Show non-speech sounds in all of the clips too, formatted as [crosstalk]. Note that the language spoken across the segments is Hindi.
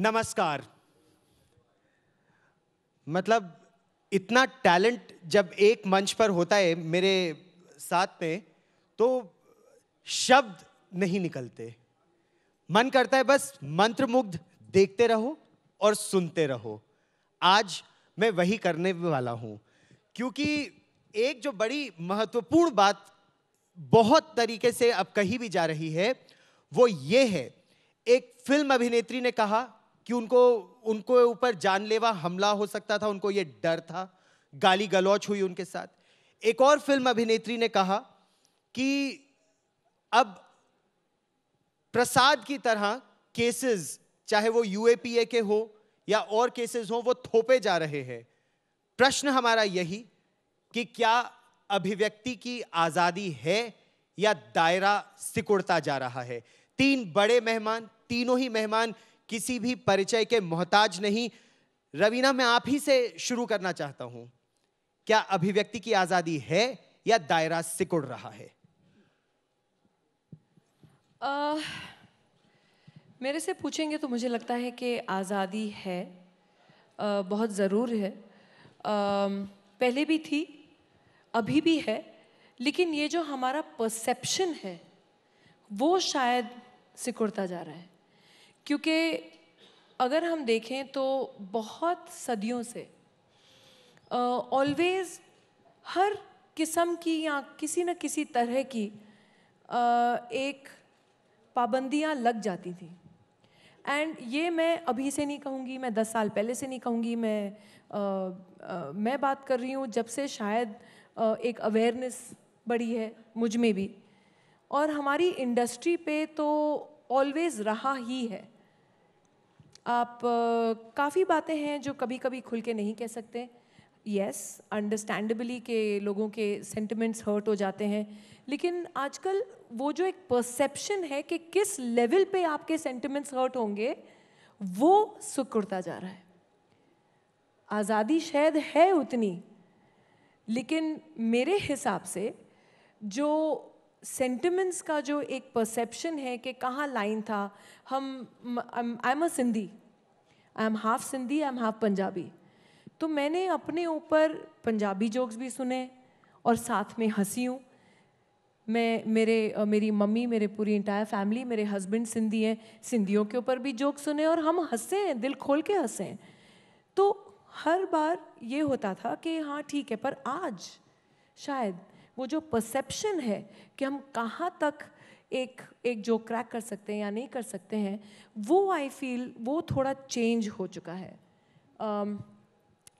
नमस्कार मतलब इतना टैलेंट जब एक मंच पर होता है मेरे साथ में तो शब्द नहीं निकलते मन करता है बस मंत्रमुग्ध देखते रहो और सुनते रहो आज मैं वही करने वाला हूँ क्योंकि एक जो बड़ी महत्वपूर्ण बात बहुत तरीके से अब कही भी जा रही है वो ये है एक फिल्म अभिनेत्री ने कहा कि उनको उनको ऊपर जानलेवा हमला हो सकता था उनको ये डर था गाली गलौच हुई उनके साथ एक और फिल्म अभिनेत्री ने कहा कि अब प्रसाद की तरह केसेस चाहे वो यूएपीए के हो या और केसेस हो वो थोपे जा रहे हैं प्रश्न हमारा यही कि क्या अभिव्यक्ति की आज़ादी है या दायरा सिकुड़ता जा रहा है तीन बड़े मेहमान तीनों ही मेहमान किसी भी परिचय के मोहताज नहीं रवीना मैं आप ही से शुरू करना चाहता हूं क्या अभिव्यक्ति की आजादी है या दायरा सिकुड़ रहा है आ, मेरे से पूछेंगे तो मुझे लगता है कि आज़ादी है आ, बहुत ज़रूर है आ, पहले भी थी अभी भी है लेकिन ये जो हमारा परसेप्शन है वो शायद सिकुड़ता जा रहा है क्योंकि अगर हम देखें तो बहुत सदियों से ऑलवेज हर किस्म की या किसी न किसी तरह की uh, एक पाबंदियाँ लग जाती थी एंड ये मैं अभी से नहीं कहूँगी मैं दस साल पहले से नहीं कहूँगी मैं uh, uh, मैं बात कर रही हूँ जब से शायद uh, एक अवेयरनेस बढ़ी है मुझ में भी और हमारी इंडस्ट्री पे तो ऑलवेज़ रहा ही है आप काफ़ी बातें हैं जो कभी कभी खुल के नहीं कह सकते यस अंडरस्टैंडबली के लोगों के सेंटिमेंट्स हर्ट हो जाते हैं लेकिन आजकल वो जो एक परसेप्शन है कि किस लेवल पे आपके सेंटिमेंट्स हर्ट होंगे वो सुकुड़ता जा रहा है आज़ादी शायद है उतनी लेकिन मेरे हिसाब से जो सेंटिमेंट्स का जो एक परसेप्शन है कि कहाँ लाइन था हम I am a Sindhi I am half Sindhi I am half Punjabi तो मैंने अपने ऊपर पंजाबी जोक्स भी सुने और साथ में हंसी हूँ मैं मेरे मेरी मम्मी मेरे पूरी इंटायर फैमिली मेरे हस्बैंड सिंधी हैं सिंधियों के ऊपर भी जोक सुने और हम हंसे हैं दिल खोल के हंसे हैं तो हर बार ये होता था कि हाँ ठीक है पर आज शायद वो जो परसेप्शन है कि हम कहाँ तक एक एक जो क्रैक कर सकते हैं या नहीं कर सकते हैं वो आई फील वो थोड़ा चेंज हो चुका है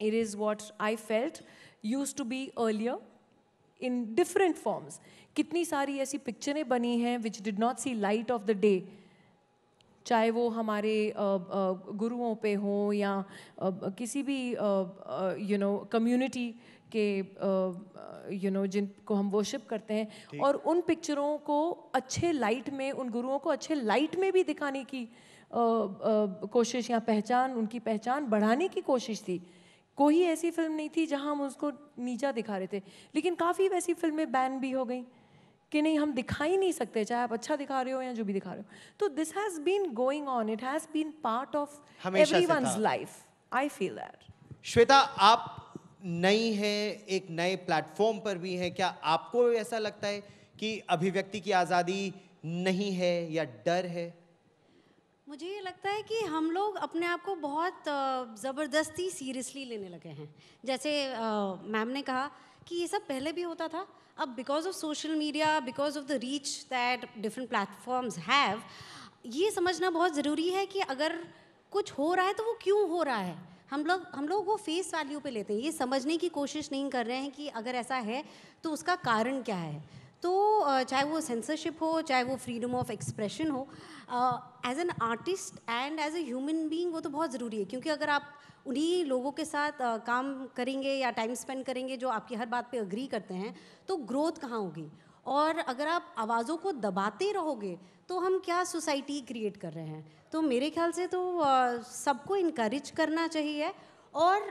it is what I felt used to be earlier in different forms कितनी सारी ऐसी पिक्चरें बनी हैं which did not see light of the day चाहे वो हमारे गुरुओं पे हों या किसी भी यू नो कम्युनिटी के यू नो जिनको हम वर्शिप करते हैं और उन पिक्चरों को अच्छे लाइट में उन गुरुओं को अच्छे लाइट में भी दिखाने की आ, आ, कोशिश या पहचान उनकी पहचान बढ़ाने की कोशिश थी कोई ऐसी फिल्म नहीं थी जहां हम उसको नीचा दिखा रहे थे लेकिन काफ़ी वैसी फिल्में बैन भी हो गई कि नहीं हम दिखा ही नहीं सकते चाहे आप अच्छा दिखा रहे हो या जो भी दिखा रहे हो तो this has been going on it has been part of every life I feel that Shweta आप नई है एक नए प्लेटफॉर्म पर भी है क्या आपको ऐसा लगता है कि अभिव्यक्ति की आज़ादी नहीं है या डर है मुझे ये लगता है कि हम लोग अपने आप को बहुत ज़बरदस्ती सीरियसली लेने लगे हैं जैसे मैम ने कहा कि ये सब पहले भी होता था अब because of social media because of the reach that different platforms have ये समझना बहुत ज़रूरी है कि अगर कुछ हो रहा है तो वो क्यों हो रहा है हम लोग हम लोग वो फेस वैल्यू पे लेते हैं ये समझने की कोशिश नहीं कर रहे हैं कि अगर ऐसा है तो उसका कारण क्या है तो चाहे वो सेंसरशिप हो चाहे वो फ्रीडम ऑफ एक्सप्रेशन हो as an artist and as a human being वो तो बहुत ज़रूरी है क्योंकि अगर आप उन्हीं लोगों के साथ आ, काम करेंगे या टाइम स्पेंड करेंगे जो आपकी हर बात पे अग्री करते हैं तो ग्रोथ कहाँ होगी और अगर आप आवाज़ों को दबाते रहोगे तो हम क्या सोसाइटी क्रिएट कर रहे हैं तो मेरे ख्याल से तो सबको इनक्रेज करना चाहिए और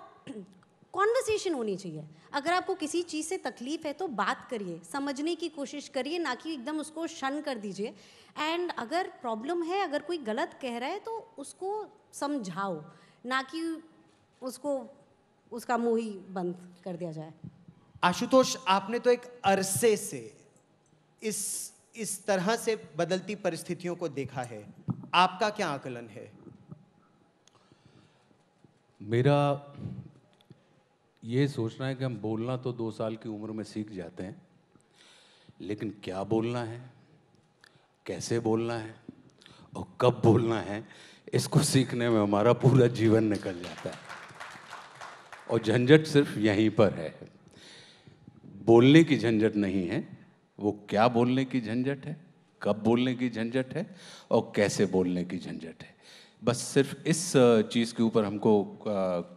कॉन्वर्सेशन [clears throat] होनी चाहिए अगर आपको किसी चीज़ से तकलीफ है तो बात करिए समझने की कोशिश करिए ना कि एकदम उसको शन कर दीजिए एंड अगर प्रॉब्लम है अगर कोई गलत कह रहा है तो उसको समझाओ ना कि उसको उसका मुंह ही बंद कर दिया जाए आशुतोष आपने तो एक अरसे से इस इस तरह से बदलती परिस्थितियों को देखा है आपका क्या आकलन है मेरा ये सोचना है कि हम बोलना तो दो साल की उम्र में सीख जाते हैं लेकिन क्या बोलना है कैसे बोलना है और कब बोलना है इसको सीखने में हमारा पूरा जीवन निकल जाता है और झंझट सिर्फ यहीं पर है बोलने की झंझट नहीं है वो क्या बोलने की झंझट है कब बोलने की झंझट है और कैसे बोलने की झंझट है बस सिर्फ इस चीज़ के ऊपर हमको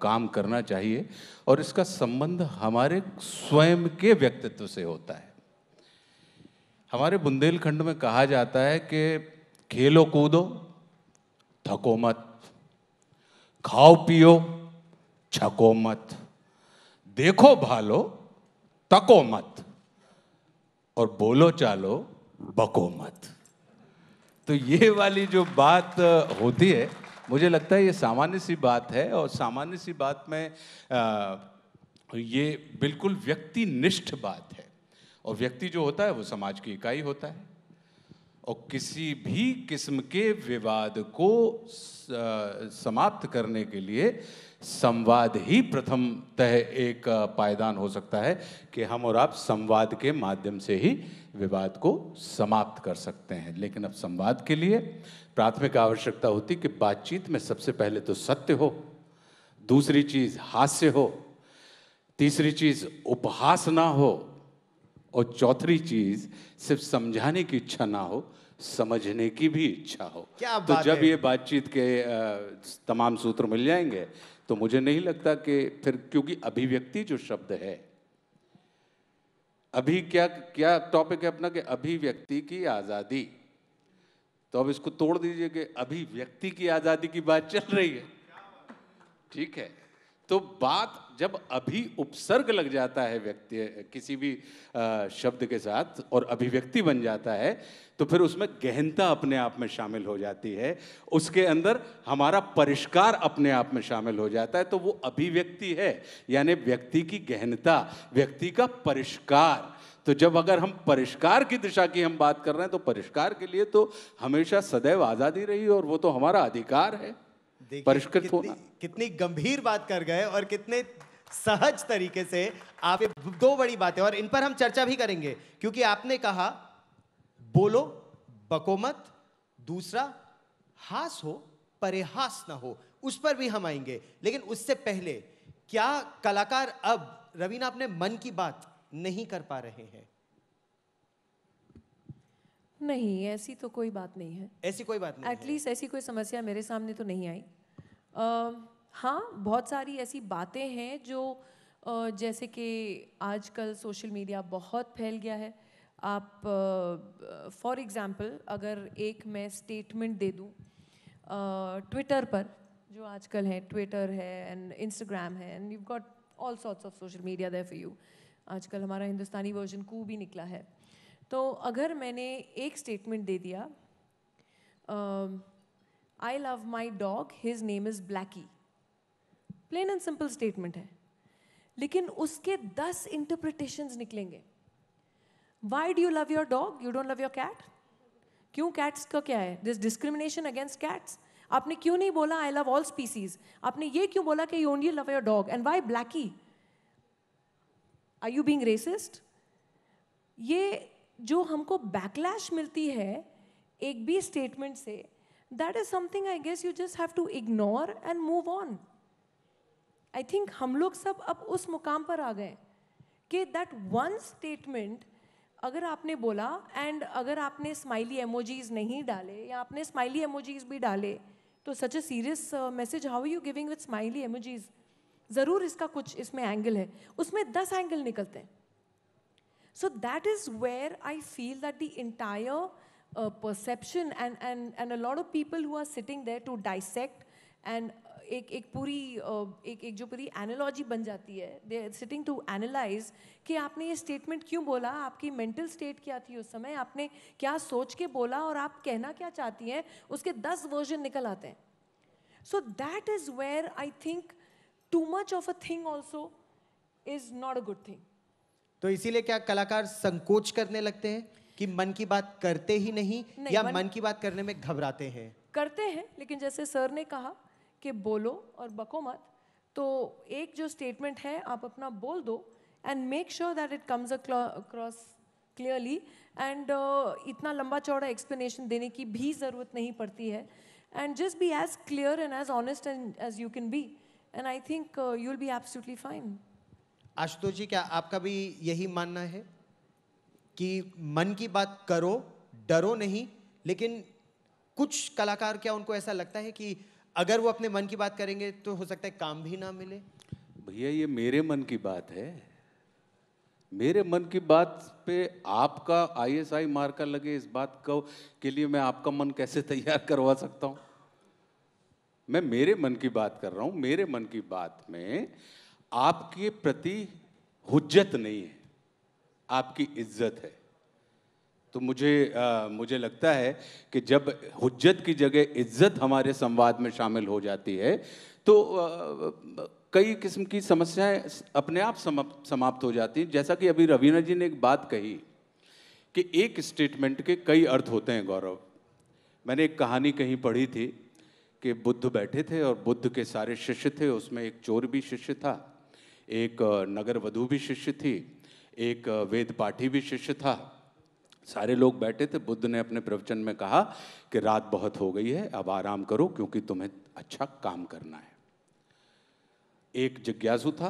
काम करना चाहिए और इसका संबंध हमारे स्वयं के व्यक्तित्व से होता है हमारे बुंदेलखंड में कहा जाता है कि खेलो कूदो थको मत खाओ पियो छको मत देखो भालो तको मत और बोलो चालो बको मत तो ये वाली जो बात होती है मुझे लगता है ये सामान्य सी बात है और सामान्य सी बात में आ, ये बिल्कुल व्यक्ति निष्ठ बात है और व्यक्ति जो होता है वो समाज की इकाई होता है और किसी भी किस्म के विवाद को समाप्त करने के लिए संवाद ही प्रथम तह एक पायदान हो सकता है कि हम और आप संवाद के माध्यम से ही विवाद को समाप्त कर सकते हैं लेकिन अब संवाद के लिए प्राथमिक आवश्यकता होती कि बातचीत में सबसे पहले तो सत्य हो दूसरी चीज़ हास्य हो तीसरी चीज़ उपहास ना हो और चौथी चीज़ सिर्फ समझाने की इच्छा ना हो समझने की भी इच्छा हो क्या तो जब है? ये बातचीत के तमाम सूत्र मिल जाएंगे तो मुझे नहीं लगता कि फिर क्योंकि अभिव्यक्ति जो शब्द है अभी क्या क्या टॉपिक है अपना कि अभिव्यक्ति की आज़ादी तो अब इसको तोड़ दीजिए कि अभिव्यक्ति की आज़ादी की बात चल रही है ठीक है तो बात जब अभी उपसर्ग लग जाता है व्यक्ति किसी भी शब्द के साथ और अभिव्यक्ति बन जाता है तो फिर उसमें गहनता अपने आप में शामिल हो जाती है उसके अंदर हमारा परिष्कार अपने आप में शामिल हो जाता है तो वो अभिव्यक्ति है यानी व्यक्ति की गहनता व्यक्ति का परिष्कार तो जब अगर हम परिष्कार की दिशा की हम बात कर रहे हैं तो परिष्कार के लिए तो हमेशा सदैव आज़ादी रही और वो तो हमारा अधिकार है परिष्कृत तो- होना कितनी गंभीर बात कर गए और कितने सहज तरीके से आप दो बड़ी बातें और इन पर हम चर्चा भी करेंगे क्योंकि आपने कहा बोलो बकोमत दूसरा हास हो परेहास ना हो उस पर भी हम आएंगे लेकिन उससे पहले क्या कलाकार अब रवीना अपने मन की बात नहीं कर पा रहे हैं नहीं ऐसी तो कोई बात नहीं है ऐसी कोई बात नहीं एटलीस्ट ऐसी कोई समस्या मेरे सामने तो नहीं आई uh, हाँ बहुत सारी ऐसी बातें हैं जो uh, जैसे कि आजकल सोशल मीडिया बहुत फैल गया है आप फॉर uh, एग्ज़ाम्पल अगर एक मैं स्टेटमेंट दे दूँ ट्विटर uh, पर जो आजकल है ट्विटर है एंड इंस्टाग्राम है and you got all sorts of social media there for you आजकल हमारा हिंदुस्तानी वर्जन कू भी निकला है तो अगर मैंने एक स्टेटमेंट दे दिया I love my dog his name is Blackie plain and simple statement है लेकिन उसके दस इंटरप्रिटेशंस निकलेंगे why do you love your dog you don't love your cat क्यों कैट्स का क्या है दिस डिस्क्रिमिनेशन अगेंस्ट कैट्स आपने क्यों नहीं बोला आई लव ऑल स्पीसीज आपने ये क्यों बोला कि you only love your dog and why Blackie I you being racist ये जो हमको बैकलैश मिलती है एक भी स्टेटमेंट से that is something I guess you just have to ignore and move on I think हम लोग सब अब उस मुकाम पर आ गए कि दैट वन स्टेटमेंट अगर आपने बोला एंड अगर आपने स्माइली एमोजीज नहीं डाले या आपने स्माइली एमोजीज भी डाले तो such a serious message how you giving with smiley emojis ज़रूर इसका कुछ इसमें एंगल है उसमें दस एंगल निकलते हैं So that is where I feel that the entire uh, perception and, and, and a lot of people who are sitting there to dissect and uh, एक एक पूरी uh, एक एक जो पूरी एनोलॉजी बन जाती है दे सिटिंग टू एनालाइज कि आपने ये स्टेटमेंट क्यों बोला आपकी मेंटल स्टेट क्या थी उस समय आपने क्या सोच के बोला और आप कहना क्या चाहती हैं उसके दस वर्जन निकल आते हैं so that is where I think too much of a thing also is not a good thing तो इसीलिए क्या कलाकार संकोच करने लगते हैं कि मन की बात करते ही नहीं, नहीं या मन, मन की बात करने में घबराते हैं करते हैं लेकिन जैसे सर ने कहा कि बोलो और बको मत तो एक जो स्टेटमेंट है आप अपना बोल दो and make sure that it comes across clearly and इतना लंबा चौड़ा एक्सप्लेनेशन देने की भी ज़रूरत नहीं पड़ती है and just be as clear and as honest and as you can be and I think you will be absolutely fine Ashutosh ji क्या आपका भी यही मानना है कि मन की बात करो डरो नहीं लेकिन कुछ कलाकार क्या उनको ऐसा लगता है कि अगर वो अपने मन की बात करेंगे तो हो सकता है काम भी ना मिले भैया ये मेरे मन की बात है मेरे मन की बात पे आपका आईएसआई मार्कर लगे इस बात को के लिए मैं आपका मन कैसे [laughs] तैयार करवा सकता हूँ मैं मेरे मन की बात कर रहा हूँ मेरे मन की बात में आपके प्रति हुज्जत नहीं है आपकी इज्जत है तो मुझे आ, मुझे लगता है कि जब हुज्जत की जगह इज्जत हमारे संवाद में शामिल हो जाती है तो आ, कई किस्म की समस्याएं अपने आप समाप्त हो जाती हैं जैसा कि अभी रवीना जी ने एक बात कही कि एक स्टेटमेंट के कई अर्थ होते हैं गौरव मैंने एक कहानी कहीं पढ़ी थी कि बुद्ध बैठे थे और बुद्ध के सारे शिष्य थे उसमें एक चोर भी शिष्य था एक नगर वधु भी शिष्य थी एक वेद पाठी भी शिष्य था सारे लोग बैठे थे बुद्ध ने अपने प्रवचन में कहा कि रात बहुत हो गई है अब आराम करो क्योंकि तुम्हें अच्छा काम करना है एक जिज्ञासु था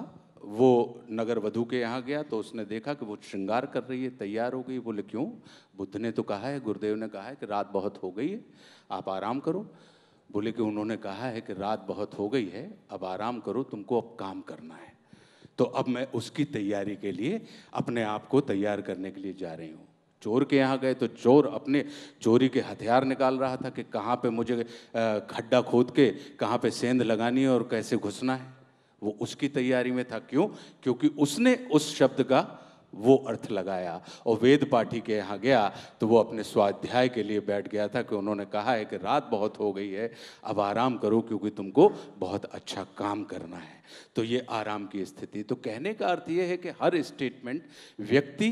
वो नगर वधु के यहाँ गया तो उसने देखा कि वो श्रृंगार कर रही है तैयार हो गई बोले क्यों बुद्ध ने तो कहा है गुरुदेव ने कहा है कि रात बहुत हो गई है आप आराम करो बोले कि उन्होंने कहा है कि रात बहुत हो गई है अब आराम करो तुमको अब काम करना है तो अब मैं उसकी तैयारी के लिए अपने आप को तैयार करने के लिए जा रही हूँ चोर के यहाँ गए तो चोर अपने चोरी के हथियार निकाल रहा था कि कहाँ पे मुझे खड्डा खोद के कहाँ पे सेंध लगानी है और कैसे घुसना है वो उसकी तैयारी में था क्यों क्योंकि उसने उस शब्द का वो अर्थ लगाया और वेद पाठी के यहाँ गया तो वो अपने स्वाध्याय के लिए बैठ गया था कि उन्होंने कहा है कि रात बहुत हो गई है अब आराम करो क्योंकि तुमको बहुत अच्छा काम करना है तो ये आराम की स्थिति तो कहने का अर्थ ये है कि हर स्टेटमेंट व्यक्ति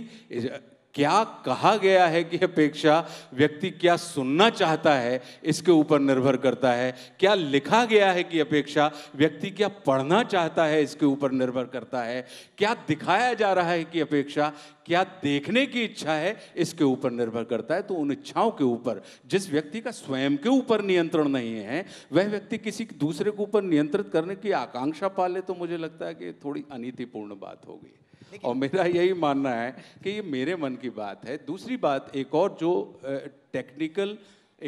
क्या कहा गया है कि अपेक्षा व्यक्ति क्या सुनना चाहता है इसके ऊपर निर्भर करता है क्या लिखा गया है कि अपेक्षा व्यक्ति क्या पढ़ना चाहता है इसके ऊपर निर्भर करता है क्या दिखाया जा रहा है कि अपेक्षा क्या देखने की इच्छा है इसके ऊपर निर्भर करता है तो उन इच्छाओं के ऊपर जिस व्यक्ति का स्वयं के ऊपर नियंत्रण नहीं है वह व्यक्ति किसी दूसरे के ऊपर नियंत्रित करने की आकांक्षा पाले तो मुझे लगता है कि थोड़ी अनितिपूर्ण बात होगी और मेरा यही मानना है कि ये मेरे मन की बात है दूसरी बात एक और जो टेक्निकल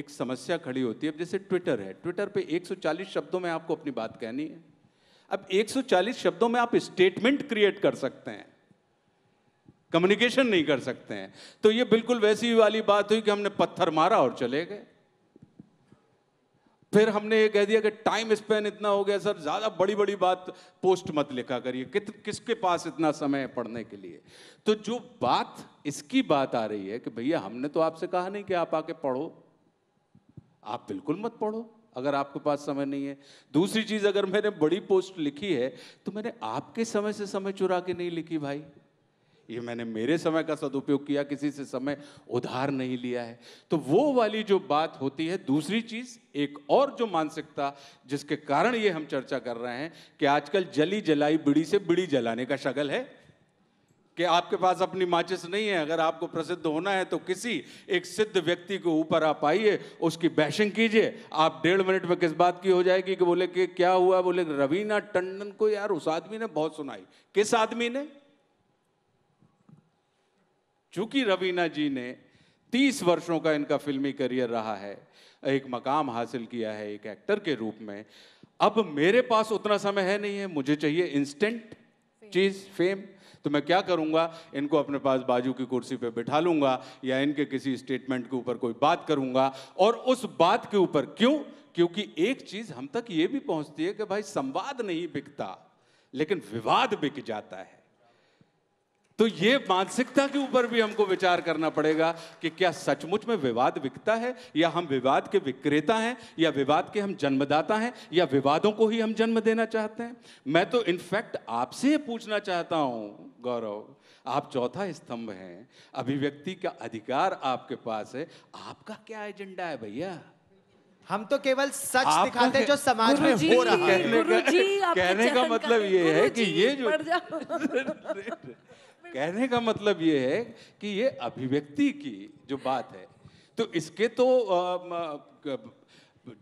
एक समस्या खड़ी होती है अब जैसे ट्विटर है ट्विटर पे 140 शब्दों में आपको अपनी बात कहनी है अब 140 शब्दों में आप स्टेटमेंट क्रिएट कर सकते हैं कम्युनिकेशन नहीं कर सकते हैं तो ये बिल्कुल वैसी वाली बात हुई कि हमने पत्थर मारा और चले गए फिर हमने ये कह दिया कि टाइम स्पेन इतना हो गया सर ज़्यादा बड़ी बड़ी बात पोस्ट मत लिखा करिए कि, किसके पास इतना समय है पढ़ने के लिए तो जो बात इसकी बात आ रही है कि भैया हमने तो आपसे कहा नहीं कि आप आके पढ़ो आप बिल्कुल मत पढ़ो अगर आपके पास समय नहीं है दूसरी चीज़ अगर मैंने बड़ी पोस्ट लिखी है तो मैंने आपके समय से समय चुरा के नहीं लिखी भाई ये मैंने मेरे समय का सदुपयोग किया किसी से समय उधार नहीं लिया है तो वो वाली जो बात होती है दूसरी चीज़ एक और जो मानसिकता जिसके कारण ये हम चर्चा कर रहे हैं कि आजकल जली जलाई बिड़ी से बिड़ी जलाने का शगल है कि आपके पास अपनी माचिस नहीं है अगर आपको प्रसिद्ध होना है तो किसी एक सिद्ध व्यक्ति के ऊपर आप आइए उसकी बैशिंग कीजिए आप डेढ़ मिनट में किस बात की हो जाएगी कि बोले कि क्या हुआ बोले रवीना टंडन को यार उस आदमी ने बहुत सुनाई किस आदमी ने चूंकि रवीना जी ने तीस वर्षों का इनका फिल्मी करियर रहा है एक मकाम हासिल किया है एक एक्टर के रूप में अब मेरे पास उतना समय है नहीं है मुझे चाहिए इंस्टेंट चीज फेम तो मैं क्या करूंगा इनको अपने पास बाजू की कुर्सी पे बिठा लूंगा या इनके किसी स्टेटमेंट के ऊपर कोई बात करूंगा और उस बात के ऊपर क्यों क्योंकि एक चीज हम तक ये भी पहुंचती है कि भाई संवाद नहीं बिकता लेकिन विवाद बिक जाता है तो ये मानसिकता के ऊपर भी हमको विचार करना पड़ेगा कि क्या सचमुच में विवाद बिकता है या हम विवाद के विक्रेता हैं या विवाद के हम जन्मदाता हैं या विवादों को ही हम जन्म देना चाहते हैं मैं तो इनफैक्ट आपसे पूछना चाहता हूँ गौरव आप चौथा स्तंभ हैं अभिव्यक्ति का अधिकार आपके पास है आपका क्या एजेंडा है भैया हम तो केवल सच दिखाते हैं जो समाज में हो रहा है कहने का मतलब ये है कि ये जो [laughs] कहने का मतलब ये है कि ये अभिव्यक्ति की जो बात है तो इसके तो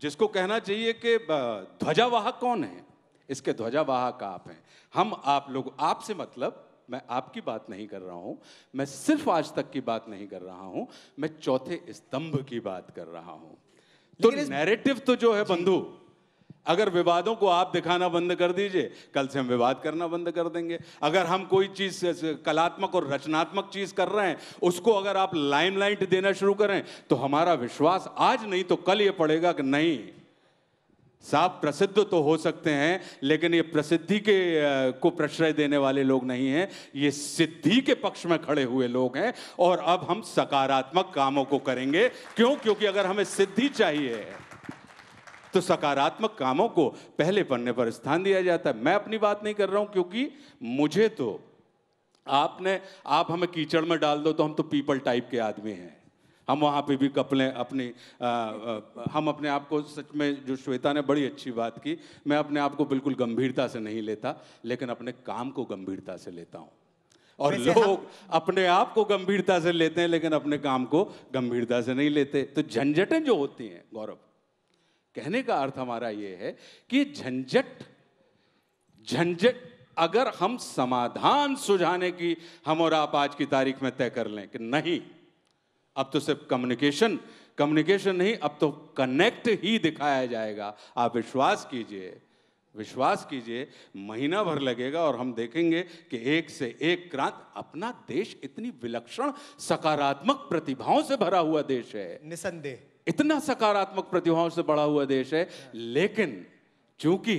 जिसको कहना चाहिए कि ध्वजावाहक कौन है इसके ध्वजावाहक आप हैं हम आप लोग आपसे मतलब मैं आपकी बात नहीं कर रहा हूं मैं सिर्फ आज तक की बात नहीं कर रहा हूं मैं चौथे स्तंभ की बात कर रहा हूं तो नैरेटिव तो जो है बंधु अगर विवादों को आप दिखाना बंद कर दीजिए कल से हम विवाद करना बंद कर देंगे अगर हम कोई चीज़ कलात्मक और रचनात्मक चीज़ कर रहे हैं उसको अगर आप लाइमलाइट देना शुरू करें तो हमारा विश्वास आज नहीं तो कल ये पड़ेगा कि नहीं साहब प्रसिद्ध तो हो सकते हैं लेकिन ये प्रसिद्धि के को प्रश्रय देने वाले लोग नहीं हैं ये सिद्धि के पक्ष में खड़े हुए लोग हैं और अब हम सकारात्मक कामों को करेंगे क्यों क्योंकि अगर हमें सिद्धि चाहिए तो सकारात्मक कामों को पहले पन्ने पर स्थान दिया जाता है मैं अपनी बात नहीं कर रहा हूं क्योंकि मुझे तो आपने आप हमें कीचड़ में डाल दो तो हम तो पीपल टाइप के आदमी हैं हम वहाँ पे भी कपले अपनी आ, आ, हम अपने आप को सच में जो श्वेता ने बड़ी अच्छी बात की मैं अपने आप को बिल्कुल गंभीरता से नहीं लेता लेकिन अपने काम को गंभीरता से लेता हूँ और लोग हाँ। अपने आप को गंभीरता से लेते हैं लेकिन अपने काम को गंभीरता से नहीं लेते तो झंझटें जो होती हैं गौरव कहने का अर्थ हमारा यह है कि झंझट झंझट अगर हम समाधान सुझाने की हम और आप आज की तारीख में तय कर लें कि नहीं अब तो सिर्फ कम्युनिकेशन कम्युनिकेशन नहीं अब तो कनेक्ट ही दिखाया जाएगा आप विश्वास कीजिए विश्वास कीजिए महीना भर लगेगा और हम देखेंगे कि एक से एक क्रांत अपना देश इतनी विलक्षण सकारात्मक प्रतिभाओं से भरा हुआ देश है निसंदेह इतना सकारात्मक प्रतिभाओं से बड़ा हुआ देश है लेकिन चूंकि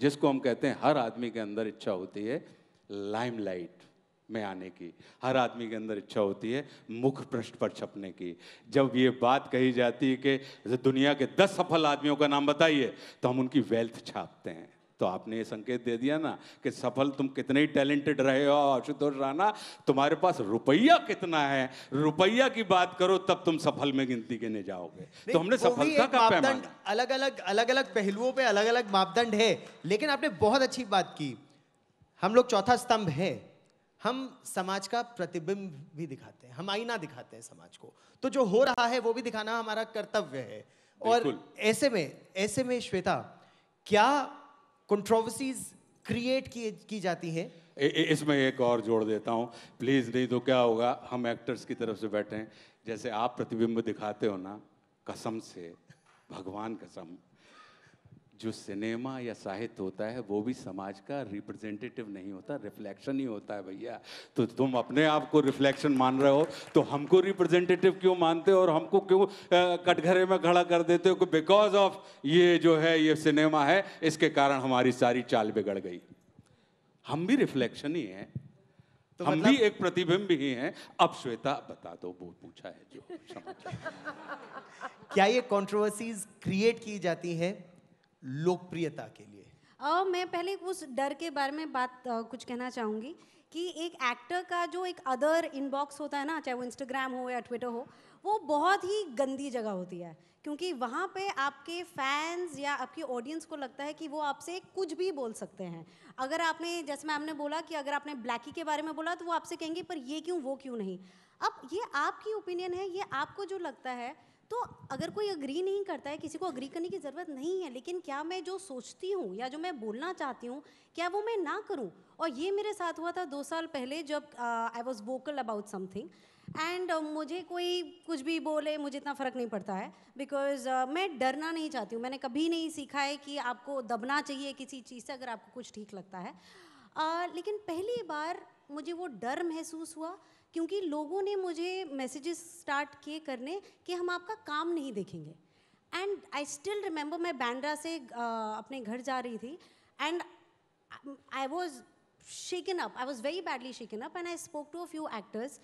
जिसको हम कहते हैं हर आदमी के अंदर इच्छा होती है लाइमलाइट में आने की हर आदमी के अंदर इच्छा होती है मुख पृष्ठ पर छपने की जब ये बात कही जाती है कि दुनिया के दस सफल आदमियों का नाम बताइए तो हम उनकी वेल्थ छापते हैं तो आपने ये संकेत दे दिया ना कि सफल तुम कितने ही टैलेंटेड रहे हो आशुतोष राणा तुम्हारे पास रुपया कितना है रुपया की बात करो तब तुम सफल में गिनती गिने जाओगे तो हमने सफलता का मापदंड अलग अलग अलग अलग पहलुओं पे अलग अलग मापदंड है लेकिन आपने बहुत अच्छी बात की हम लोग चौथा स्तंभ है हम समाज का प्रतिबिंब भी दिखाते हैं हम आईना दिखाते हैं समाज को तो जो हो रहा है वो भी दिखाना हमारा कर्तव्य है और ऐसे में ऐसे में श्वेता क्या कंट्रोवर्सीज क्रिएट की, की जाती है इसमें एक और जोड़ देता हूँ प्लीज़ नहीं तो क्या होगा हम एक्टर्स की तरफ से बैठे हैं जैसे आप प्रतिबिंब दिखाते हो ना कसम से भगवान कसम जो सिनेमा या साहित्य होता है वो भी समाज का रिप्रेजेंटेटिव नहीं होता रिफ्लेक्शन ही होता है भैया तो तुम अपने आप को रिफ्लेक्शन मान रहे हो तो हमको रिप्रेजेंटेटिव क्यों मानते हो और हमको क्यों कटघरे में खड़ा कर देते हो बिकॉज ऑफ ये जो है ये सिनेमा है इसके कारण हमारी सारी चाल बिगड़ गई हम भी रिफ्लेक्शन ही हैं तो हम मतलब भी एक प्रतिबिंब ही हैं अब श्वेता बता दो वो पूछा है जो [laughs] क्या ये कॉन्ट्रोवर्सीज क्रिएट की जाती हैं लोकप्रियता के लिए और मैं पहले उस डर के बारे में बात आ, कुछ कहना चाहूँगी कि एक एक्टर का जो एक अदर इनबॉक्स होता है ना चाहे वो इंस्टाग्राम हो या ट्विटर हो वो बहुत ही गंदी जगह होती है क्योंकि वहाँ पे आपके फैंस या आपकी ऑडियंस को लगता है कि वो आपसे कुछ भी बोल सकते हैं अगर आपने जैसे मैम ने बोला कि अगर आपने ब्लैकी के बारे में बोला तो वो आपसे कहेंगे पर ये क्यों वो क्यों नहीं अब ये आपकी ओपिनियन है ये आपको जो लगता है तो अगर कोई अग्री नहीं करता है किसी को अग्री करने की ज़रूरत नहीं है लेकिन क्या मैं जो सोचती हूँ या जो मैं बोलना चाहती हूँ क्या वो मैं ना करूँ और ये मेरे साथ हुआ था दो साल पहले जब I was vocal about something and uh, मुझे कोई कुछ भी बोले मुझे इतना फ़र्क नहीं पड़ता है बिकॉज uh, मैं डरना नहीं चाहती हूँ मैंने कभी नहीं सीखा है कि आपको दबना चाहिए किसी चीज़ से अगर आपको कुछ ठीक लगता है uh, लेकिन पहली बार मुझे वो डर महसूस हुआ क्योंकि लोगों ने मुझे मैसेजेस स्टार्ट किए करने कि हम आपका काम नहीं देखेंगे एंड आई स्टिल रिमेंबर मैं बैंड्रा से uh, अपने घर जा रही थी and I was shaken up I was very badly shaken up and I spoke to a few actors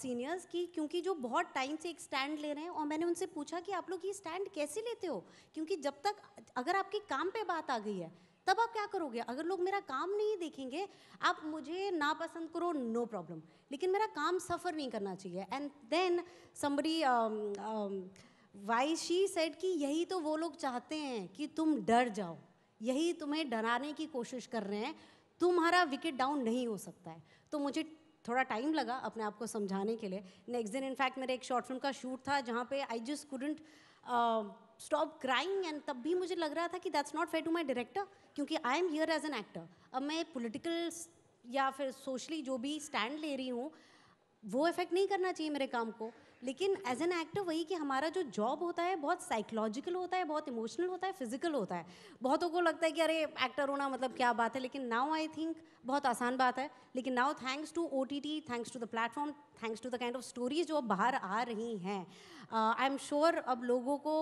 seniors की क्योंकि जो बहुत टाइम से एक स्टैंड ले रहे हैं और मैंने उनसे पूछा कि आप लोग ये स्टैंड कैसे लेते हो क्योंकि जब तक अगर आपके काम पे बात आ गई है तब आप क्या करोगे अगर लोग मेरा काम नहीं देखेंगे आप मुझे नापसंद करो नो प्रॉब्लम लेकिन मेरा काम सफ़र नहीं करना चाहिए and then somebody why she said कि यही तो वो लोग चाहते हैं कि तुम डर जाओ यही तुम्हें डराने की कोशिश कर रहे हैं तुम्हारा विकेट डाउन नहीं हो सकता है तो मुझे थोड़ा टाइम लगा अपने आप को समझाने के लिए नेक्स्ट दिन इनफैक्ट मेरे एक शॉर्ट फिल्म का शूट था जहाँ पे I just couldn't stop crying and तब भी मुझे लग रहा था कि that's not fair to my director क्योंकि I am here as an actor अब मैं पोलिटिकल या फिर सोशली जो भी स्टैंड ले रही हूँ वो इफेक्ट नहीं करना चाहिए मेरे काम को लेकिन एज एन एक्टर वही कि हमारा जो जॉब होता है बहुत साइकोलॉजिकल होता है बहुत इमोशनल होता है फिजिकल होता है बहुतों को लगता है कि अरे एक्टर होना मतलब क्या बात है लेकिन नाउ आई थिंक बहुत आसान बात है लेकिन now thanks to O T T thanks to the platform thanks to the kind of stories जो अब बाहर आ रही हैं आई एम श्योर अब लोगों को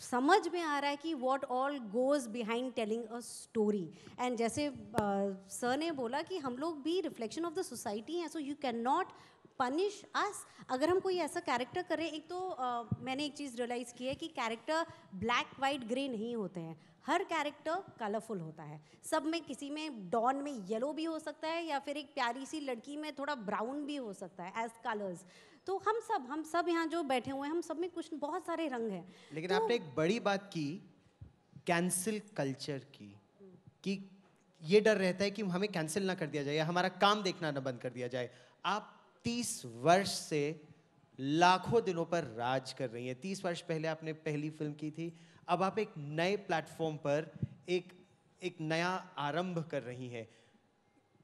समझ में आ रहा है कि what all goes behind telling a story and जैसे सर uh, ने बोला कि हम लोग भी रिफ्लेक्शन ऑफ द सोसाइटी हैं so you cannot punish us अगर हम कोई ऐसा कैरेक्टर करें एक तो uh, मैंने एक चीज़ रियलाइज़ की है कि कैरेक्टर ब्लैक वाइट ग्रे नहीं होते हैं हर कैरेक्टर कलरफुल होता है सब में किसी में डॉन में येलो भी हो सकता है या फिर एक प्यारी सी लड़की में थोड़ा ब्राउन भी हो सकता है एज कलर्स तो हम सब हम सब यहाँ जो बैठे हुए हैं हम सब में कुछ बहुत सारे रंग हैं लेकिन तो, आपने एक बड़ी बात की कैंसिल कल्चर की कि ये डर रहता है कि हमें कैंसिल ना कर दिया जाए या हमारा काम देखना ना बंद कर दिया जाए आप तीस वर्ष से लाखों दिनों पर राज कर रही हैं तीस वर्ष पहले आपने पहली फिल्म की थी अब आप एक नए प्लेटफॉर्म पर एक एक नया आरंभ कर रही हैं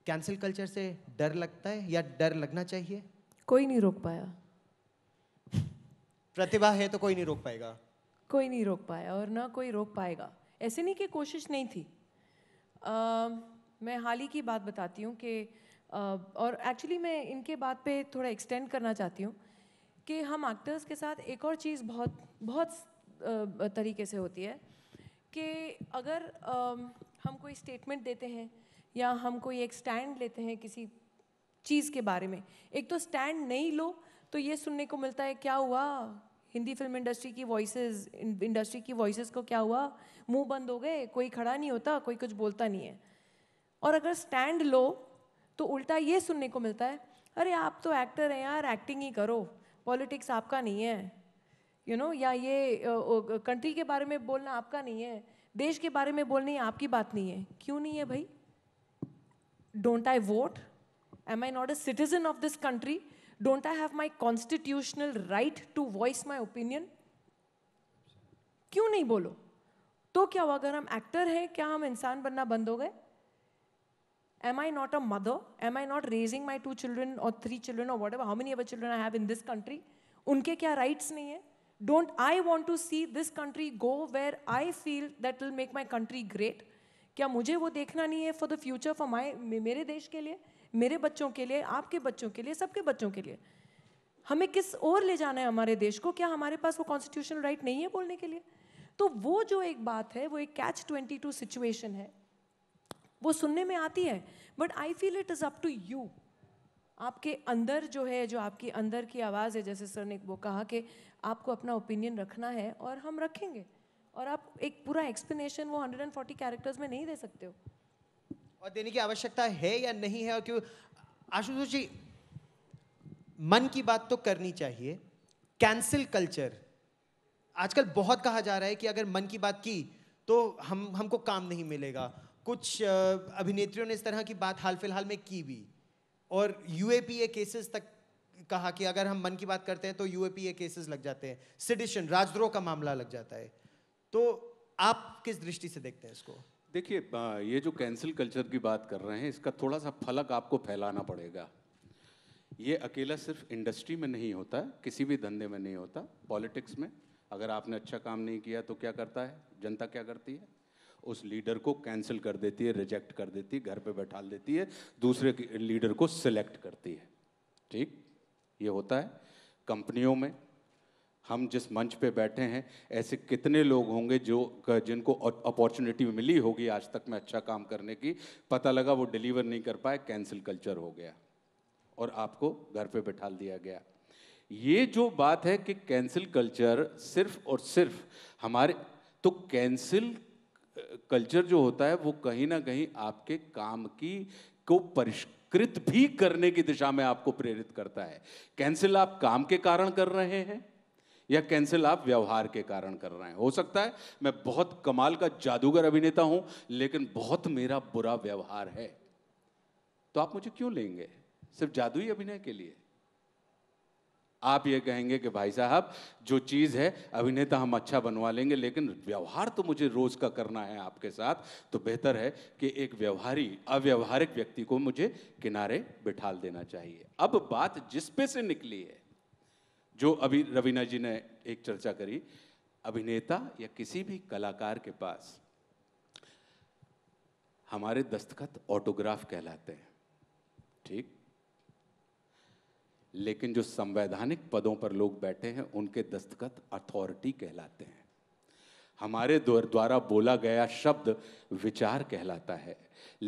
कैंसिल कल्चर से डर लगता है या डर लगना चाहिए कोई नहीं रोक पाया प्रतिभा है तो कोई नहीं रोक पाएगा कोई नहीं रोक पाया और ना कोई रोक पाएगा ऐसे नहीं कि कोशिश नहीं थी आ, मैं हाल ही की बात बताती हूँ कि और एक्चुअली मैं इनके बात पे थोड़ा एक्सटेंड करना चाहती हूँ कि हम एक्टर्स के साथ एक और चीज़ बहुत बहुत तरीके से होती है कि अगर आ, हम कोई स्टेटमेंट देते हैं या हम कोई एक स्टैंड लेते हैं किसी चीज़ के बारे में एक तो स्टैंड नहीं लो तो ये सुनने को मिलता है क्या हुआ हिंदी फिल्म इंडस्ट्री की वॉइसेस इंडस्ट्री की वॉइसेस को क्या हुआ मुंह बंद हो गए कोई खड़ा नहीं होता कोई कुछ बोलता नहीं है और अगर स्टैंड लो तो उल्टा ये सुनने को मिलता है अरे आप तो एक्टर हैं यार एक्टिंग ही करो पॉलिटिक्स आपका नहीं है यू you नो know, या ये कंट्री के बारे में बोलना आपका नहीं है देश के बारे में बोलनी आपकी बात नहीं है क्यों नहीं है भाई don't I vote Am I not a citizen of this country? Don't I have my constitutional right to voice my opinion? क्यों नहीं बोलो तो क्या हुआ अगर हम एक्टर हैं क्या हम इंसान बनना बंद हो गए am I not a mother? Am I not raising my two children or three children or whatever, how many ever children I have in this country? उनके क्या rights नहीं है Don't I want to see this country go where I feel that will make my country great? क्या मुझे वो देखना नहीं है for the future, for my मेरे देश के लिए मेरे बच्चों के लिए आपके बच्चों के लिए सबके बच्चों के लिए हमें किस ओर ले जाना है हमारे देश को क्या हमारे पास वो कॉन्स्टिट्यूशनल राइट नहीं है बोलने के लिए तो वो जो एक बात है वो एक कैच ट्वेंटी टू सिचुएशन है वो सुनने में आती है but I feel it is up to you आपके अंदर जो है जो आपकी अंदर की आवाज़ है जैसे सर ने वो कहा कि आपको अपना ओपिनियन रखना है और हम रखेंगे और आप एक पूरा एक्सप्लेनेशन वो 140 कैरेक्टर्स में नहीं दे सकते हो और देने की आवश्यकता है या नहीं है और क्यों आशुतोष जी मन की बात तो करनी चाहिए कैंसिल कल्चर आजकल बहुत कहा जा रहा है कि अगर मन की बात की तो हम हमको काम नहीं मिलेगा कुछ अभिनेत्रियों ने इस तरह की बात हाल फिलहाल में की भी और यू केसेस तक कहा कि अगर हम मन की बात करते हैं तो यू केसेस लग जाते हैं सिडिशन राजद्रोह का मामला लग जाता है तो आप किस दृष्टि से देखते हैं इसको देखिए ये जो कैंसिल कल्चर की बात कर रहे हैं इसका थोड़ा सा फलक आपको फैलाना पड़ेगा ये अकेला सिर्फ इंडस्ट्री में नहीं होता किसी भी धंधे में नहीं होता पॉलिटिक्स में अगर आपने अच्छा काम नहीं किया तो क्या करता है जनता क्या करती है उस लीडर को कैंसिल कर देती है रिजेक्ट कर देती है घर पे बैठा देती है दूसरे लीडर को सिलेक्ट करती है ठीक ये होता है कंपनियों में हम जिस मंच पे बैठे हैं ऐसे कितने लोग होंगे जो जिनको अपॉर्चुनिटी मिली होगी आज तक में अच्छा काम करने की पता लगा वो डिलीवर नहीं कर पाए कैंसिल कल्चर हो गया और आपको घर पे बैठा दिया गया ये जो बात है कि कैंसिल कल्चर सिर्फ और सिर्फ हमारे तो कैंसिल कल्चर जो होता है वो कहीं ना कहीं आपके काम की को परिष्कृत भी करने की दिशा में आपको प्रेरित करता है कैंसिल आप काम के कारण कर रहे हैं या कैंसिल आप व्यवहार के कारण कर रहे हैं हो सकता है मैं बहुत कमाल का जादूगर अभिनेता हूं लेकिन बहुत मेरा बुरा व्यवहार है तो आप मुझे क्यों लेंगे सिर्फ जादुई अभिनय के लिए आप ये कहेंगे कि भाई साहब जो चीज़ है अभिनेता हम अच्छा बनवा लेंगे लेकिन व्यवहार तो मुझे रोज़ का करना है आपके साथ तो बेहतर है कि एक व्यवहारी अव्यवहारिक व्यक्ति को मुझे किनारे बिठाल देना चाहिए अब बात जिस पे से निकली है जो अभी रवीना जी ने एक चर्चा करी अभिनेता या किसी भी कलाकार के पास हमारे दस्तखत ऑटोग्राफ कहलाते हैं ठीक लेकिन जो संवैधानिक पदों पर लोग बैठे हैं उनके दस्तखत अथॉरिटी कहलाते हैं हमारे द्वारा बोला गया शब्द विचार कहलाता है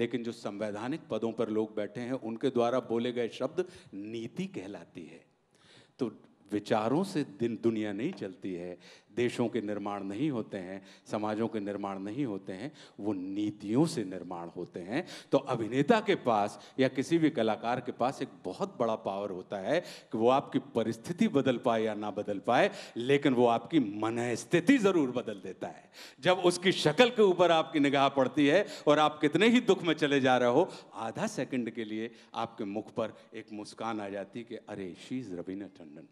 लेकिन जो संवैधानिक पदों पर लोग बैठे हैं उनके द्वारा बोले गए शब्द नीति कहलाती है तो विचारों से दिन दुनिया नहीं चलती है देशों के निर्माण नहीं होते हैं समाजों के निर्माण नहीं होते हैं वो नीतियों से निर्माण होते हैं तो अभिनेता के पास या किसी भी कलाकार के पास एक बहुत बड़ा पावर होता है कि वो आपकी परिस्थिति बदल पाए या ना बदल पाए लेकिन वो आपकी मन स्थिति ज़रूर बदल देता है जब उसकी शक्ल के ऊपर आपकी निगाह पड़ती है और आप कितने ही दुख में चले जा रहे हो आधा सेकंड के लिए आपके मुख पर एक मुस्कान आ जाती कि अरे शीज इज़ रवीना टंडन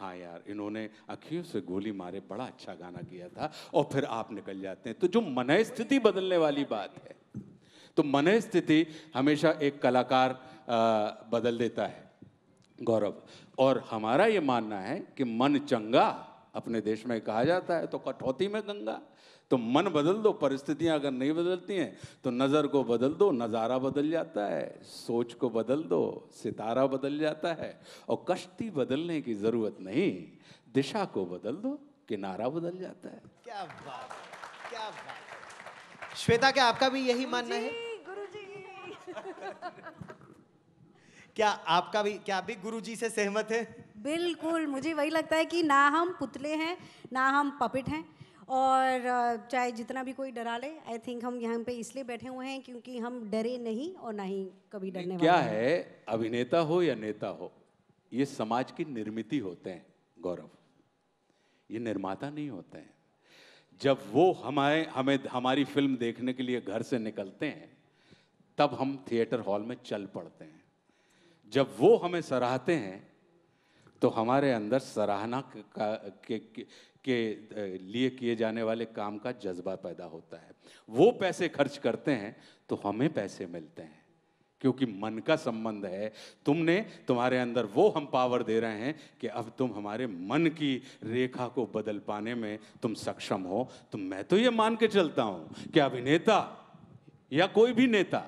हाँ यार इन्होंने अखियों से गोली मारे बड़ा अच्छा गाना किया था और फिर आप निकल जाते हैं तो जो मन स्थिति बदलने वाली बात है तो मन स्थिति हमेशा एक कलाकार बदल देता है गौरव और हमारा ये मानना है कि मन चंगा अपने देश में कहा जाता है तो कठौती में गंगा तो मन बदल दो परिस्थितियां अगर नहीं बदलती हैं तो नज़र को बदल दो नज़ारा बदल जाता है सोच को बदल दो सितारा बदल जाता है और कश्ती बदलने की ज़रूरत नहीं दिशा को बदल दो किनारा बदल जाता है क्या बात क्या बात श्वेता क्या आपका भी यही मानना है जी [laughs] क्या आपका भी क्या आप भी जी से सहमत है बिल्कुल मुझे वही लगता है कि ना हम पुतले हैं ना हम पपिट हैं और चाहे जितना भी कोई डरा ले आई थिंक हम यहाँ पे इसलिए बैठे हुए हैं क्योंकि हम डरे नहीं और ना ही कभी डरने क्या है अभिनेता हो या नेता हो ये समाज की निर्मित होते हैं गौरव ये निर्माता नहीं होते हैं जब वो हमारे हमें हमारी फिल्म देखने के लिए घर से निकलते हैं तब हम थिएटर हॉल में चल पड़ते हैं जब वो हमें सराहते हैं तो हमारे अंदर सराहना का के, के, के लिए किए जाने वाले काम का जज्बा पैदा होता है वो पैसे खर्च करते हैं तो हमें पैसे मिलते हैं क्योंकि मन का संबंध है तुमने तुम्हारे अंदर वो हम पावर दे रहे हैं कि अब तुम हमारे मन की रेखा को बदल पाने में तुम सक्षम हो तो मैं तो ये मान के चलता हूँ कि अभिनेता या कोई भी नेता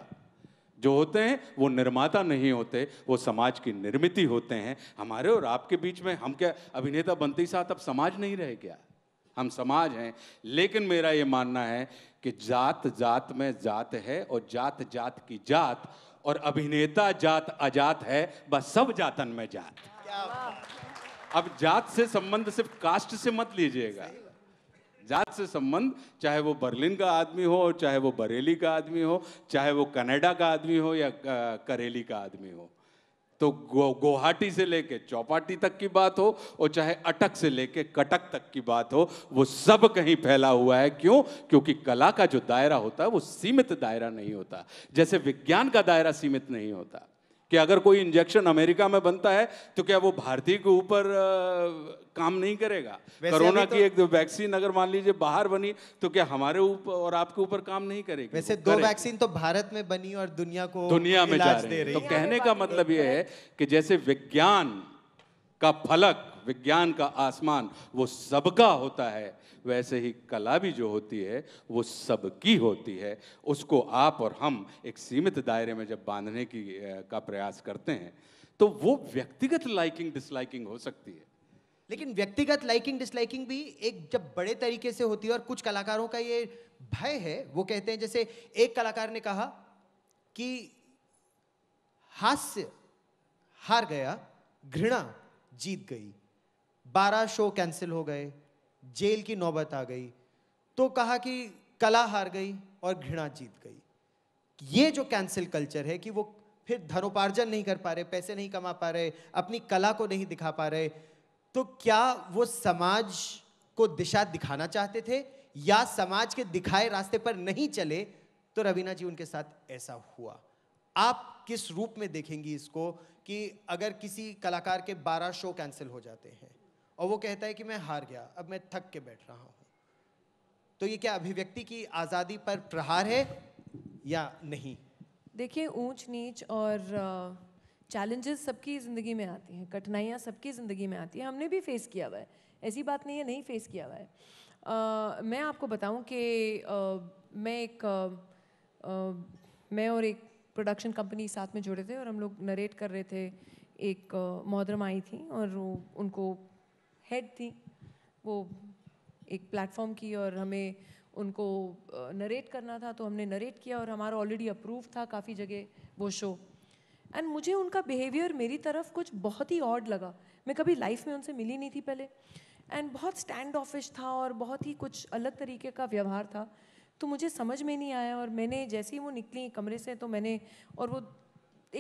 जो होते हैं वो निर्माता नहीं होते वो समाज की निर्मिति होते हैं हमारे और आपके बीच में हम क्या अभिनेता बनते ही साथ अब समाज नहीं रह गया हम समाज हैं लेकिन मेरा ये मानना है कि जात जात में जात है और जात जात की जात और अभिनेता जात अजात है बस सब जातन में जात अब जात से संबंध सिर्फ कास्ट से मत लीजिएगा जात से संबंध चाहे वो बर्लिन का आदमी हो चाहे वो बरेली का आदमी हो चाहे वो कनाडा का आदमी हो या करेली का आदमी हो तो गो गुवाहाटी से लेके चौपाटी तक की बात हो और चाहे अटक से लेके कटक तक की बात हो वो सब कहीं फैला हुआ है क्यों क्योंकि कला का जो दायरा होता है वो सीमित दायरा नहीं होता जैसे विज्ञान का दायरा सीमित नहीं होता कि अगर कोई इंजेक्शन अमेरिका में बनता है तो क्या वो भारतीय के ऊपर काम नहीं करेगा कोरोना तो... की एक वैक्सीन अगर मान लीजिए बाहर बनी तो क्या हमारे ऊपर और आपके ऊपर काम नहीं करेगी वैसे दो वैक्सीन तो भारत में बनी और दुनिया को दुनिया में जा रही तो कहने का मतलब यह है कि जैसे विज्ञान का फलक विज्ञान का आसमान वो सबका होता है वैसे ही कला भी जो होती है वो सबकी होती है उसको आप और हम एक सीमित दायरे में जब बांधने की का प्रयास करते हैं तो वो व्यक्तिगत लाइकिंग डिसलाइकिंग हो सकती है लेकिन व्यक्तिगत लाइकिंग डिसलाइकिंग भी एक जब बड़े तरीके से होती है और कुछ कलाकारों का ये भय है वो कहते हैं जैसे एक कलाकार ने कहा कि हास्य हार गया घृणा जीत गई बारह शो कैंसिल हो गए जेल की नौबत आ गई तो कहा कि कला हार गई और घृणा जीत गई ये जो कैंसिल कल्चर है कि वो फिर धनोपार्जन नहीं कर पा रहे पैसे नहीं कमा पा रहे अपनी कला को नहीं दिखा पा रहे तो क्या वो समाज को दिशा दिखाना चाहते थे या समाज के दिखाए रास्ते पर नहीं चले तो रवीना जी उनके साथ ऐसा हुआ आप किस रूप में देखेंगी इसको कि अगर किसी कलाकार के 12 शो कैंसिल हो जाते हैं और वो कहता है कि मैं हार गया अब मैं थक के बैठ रहा हूँ तो ये क्या अभिव्यक्ति की आज़ादी पर प्रहार है या नहीं देखिए ऊंच नीच और चैलेंजेस सबकी ज़िंदगी में आती हैं कठिनाइयाँ सबकी ज़िंदगी में आती हैं हमने भी फेस किया हुआ है ऐसी बात नहीं है नहीं फेस किया हुआ है आ, मैं आपको बताऊं कि मैं एक आ, आ, मैं और एक प्रोडक्शन कंपनी साथ में जुड़े थे और हम लोग नरेट कर रहे थे एक मोहदरम आई थी और उनको हेड थी वो एक प्लेटफॉर्म की और हमें उनको नरेट करना था तो हमने नरेट किया और हमारा ऑलरेडी अप्रूव था काफ़ी जगह वो शो एंड मुझे उनका बिहेवियर मेरी तरफ कुछ बहुत ही ऑड लगा मैं कभी लाइफ में उनसे मिली नहीं थी पहले एंड बहुत स्टैंड ऑफिश था और बहुत ही कुछ अलग तरीके का व्यवहार था तो मुझे समझ में नहीं आया और मैंने जैसे ही वो निकली कमरे से तो मैंने और वो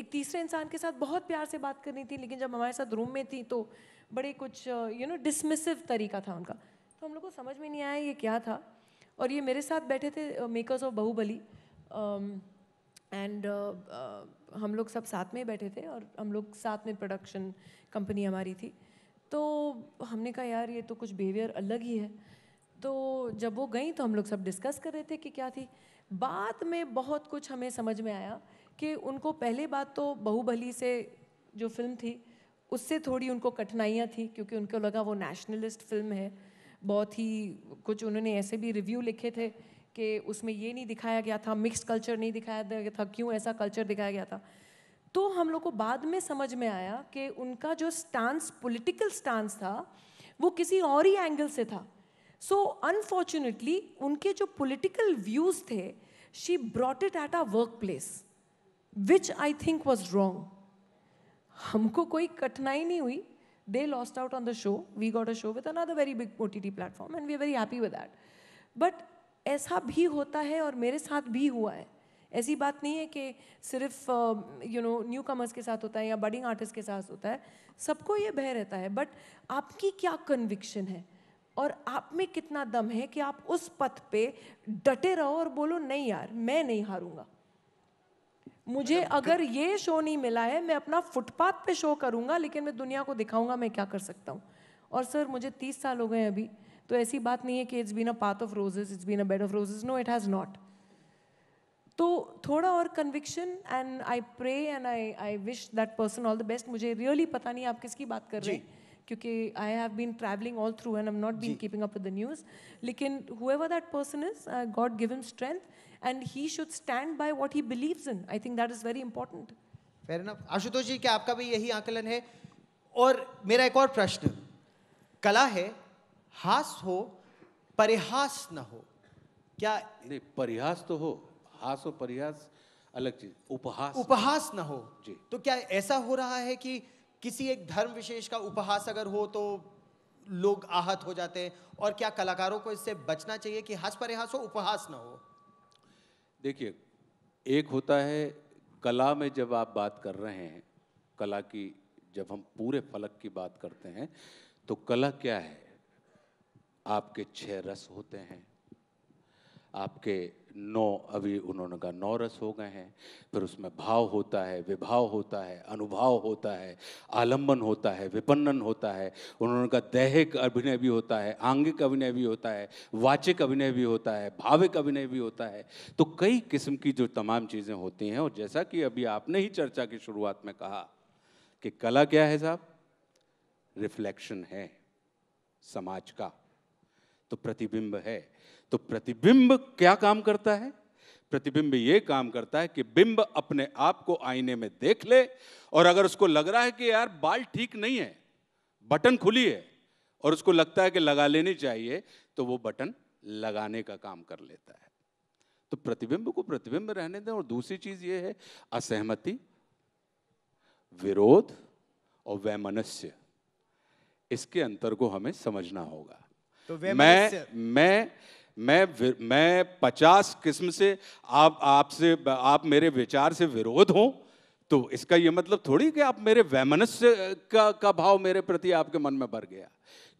एक तीसरे इंसान के साथ बहुत प्यार से बात करनी थी लेकिन जब हमारे साथ रूम में थी तो बड़े कुछ यू नो डिसमिसिव तरीका था उनका तो हम लोग को समझ में नहीं आया ये क्या था और ये मेरे साथ बैठे थे मेकर्स ऑफ बहुबली एंड हम लोग सब साथ में बैठे थे और हम लोग साथ में प्रोडक्शन कंपनी हमारी थी तो हमने कहा यार ये तो कुछ बिहेवियर अलग ही है तो जब वो गई तो हम लोग सब डिस्कस कर रहे थे कि क्या थी बाद में बहुत कुछ हमें समझ में आया कि उनको पहले बात तो बहुबली से जो फिल्म थी उससे थोड़ी उनको कठिनाइयाँ थी क्योंकि उनको लगा वो नेशनलिस्ट फिल्म है बहुत ही कुछ उन्होंने ऐसे भी रिव्यू लिखे थे कि उसमें ये नहीं दिखाया गया था मिक्स कल्चर नहीं दिखाया गया था क्यों ऐसा कल्चर दिखाया गया था तो हम लोग को बाद में समझ में आया कि उनका जो स्टांस पॉलिटिकल स्टांस था वो किसी और ही एंगल से था सो so, अनफॉर्चुनेटली उनके जो पॉलिटिकल व्यूज थे she brought it at a work place which I think was wrong हमको कोई कठिनाई नहीं हुई they lost out on the show we got a show with show very big O T T platform and we are very happy with that but ऐसा भी होता है और मेरे साथ भी हुआ है ऐसी बात नहीं है कि सिर्फ यू नो न्यू कमर्स के साथ होता है या बडिंग आर्टिस्ट के साथ होता है सबको ये भय रहता है बट आपकी क्या कन्विक्शन है और आप में कितना दम है कि आप उस पथ पे डटे रहो और बोलो नहीं यार मैं नहीं हारूंगा मुझे अगर ये शो नहीं मिला है मैं अपना फुटपाथ पे शो करूंगा लेकिन मैं दुनिया को दिखाऊंगा मैं क्या कर सकता हूँ और सर मुझे तीस साल हो गए अभी तो ऐसी बात नहीं है कि it's been a path of roses it's been a bed of roses no it has not तो थोड़ा और conviction and I pray and I I wish that person all the best मुझे रियली really पता नहीं आप किसकी बात कर रहे हैं क्योंकि I have been travelling all through and am not been keeping up with the news लेकिन however that person is God give him strength and he should stand by what he believes in I think that is very important fair enough Ashutosh ji क्या आपका भी यही आकलन है और मेरा एक और प्रश्न कला है हास हो परिहास न हो क्या नहीं परिहास तो हो हास और परिहास अलग चीज उपहास उपहास न हो जी तो क्या ऐसा हो रहा है कि किसी एक धर्म विशेष का उपहास अगर हो तो लोग आहत हो जाते हैं और क्या कलाकारों को इससे बचना चाहिए कि हंस पर हास हो उपहास ना हो देखिए एक होता है कला में जब आप बात कर रहे हैं कला की जब हम पूरे फलक की बात करते हैं तो कला क्या है आपके छह रस होते हैं आपके नौ अभी उन्होंने कहा नौ रस हो गए हैं फिर उसमें भाव होता है विभाव होता है अनुभाव होता है आलंबन होता है विपन्नन होता है उन्होंने कहा दैहिक अभिनय भी होता है आंगिक अभिनय भी होता है वाचिक अभिनय भी होता है भाविक अभिनय भी होता है तो कई किस्म की जो तमाम चीज़ें होती हैं और जैसा कि अभी आपने ही चर्चा की शुरुआत में कहा कि कला क्या है साहब रिफ्लेक्शन है समाज का तो प्रतिबिंब है तो प्रतिबिंब क्या काम करता है प्रतिबिंब यह काम करता है कि बिंब अपने आप को आईने में देख ले और अगर उसको लग रहा है कि यार बाल ठीक नहीं है बटन खुली है और उसको लगता है कि लगा लेनी चाहिए तो वो बटन लगाने का काम कर लेता है तो प्रतिबिंब को प्रतिबिंब रहने दें और दूसरी चीज ये है असहमति विरोध और वैमनस्य इसके अंतर को हमें समझना होगा तो मैं मैं मैं मैं पचास किस्म से आप आपसे आप मेरे विचार से विरोध हो तो इसका यह मतलब थोड़ी कि आप मेरे वैमनस्य का का भाव मेरे प्रति आपके मन में भर गया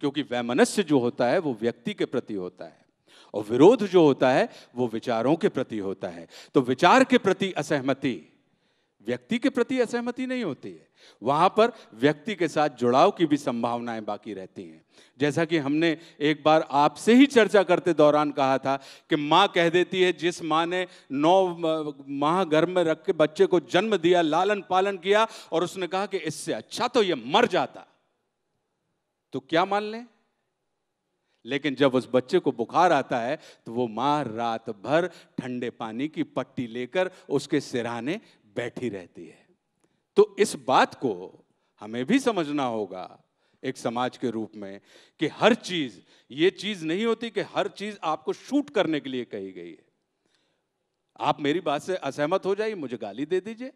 क्योंकि वैमनस्य जो होता है वो व्यक्ति के प्रति होता है और विरोध जो होता है वो विचारों के प्रति होता है तो विचार के प्रति असहमति व्यक्ति के प्रति असहमति नहीं होती है वहां पर व्यक्ति के साथ जुड़ाव की भी संभावनाएं बाकी रहती हैं जैसा कि हमने एक बार आपसे ही चर्चा करते दौरान कहा था कि माँ कह देती है जिस माँ ने नौ माह गर्भ में रख के बच्चे को जन्म दिया लालन पालन किया और उसने कहा कि इससे अच्छा तो ये मर जाता तो क्या मान लें लेकिन जब उस बच्चे को बुखार आता है तो वो मां रात भर ठंडे पानी की पट्टी लेकर उसके सिराने बैठी रहती है तो इस बात को हमें भी समझना होगा एक समाज के रूप में कि हर चीज ये चीज नहीं होती कि हर चीज आपको शूट करने के लिए कही गई है आप मेरी बात से असहमत हो जाइए मुझे गाली दे दीजिए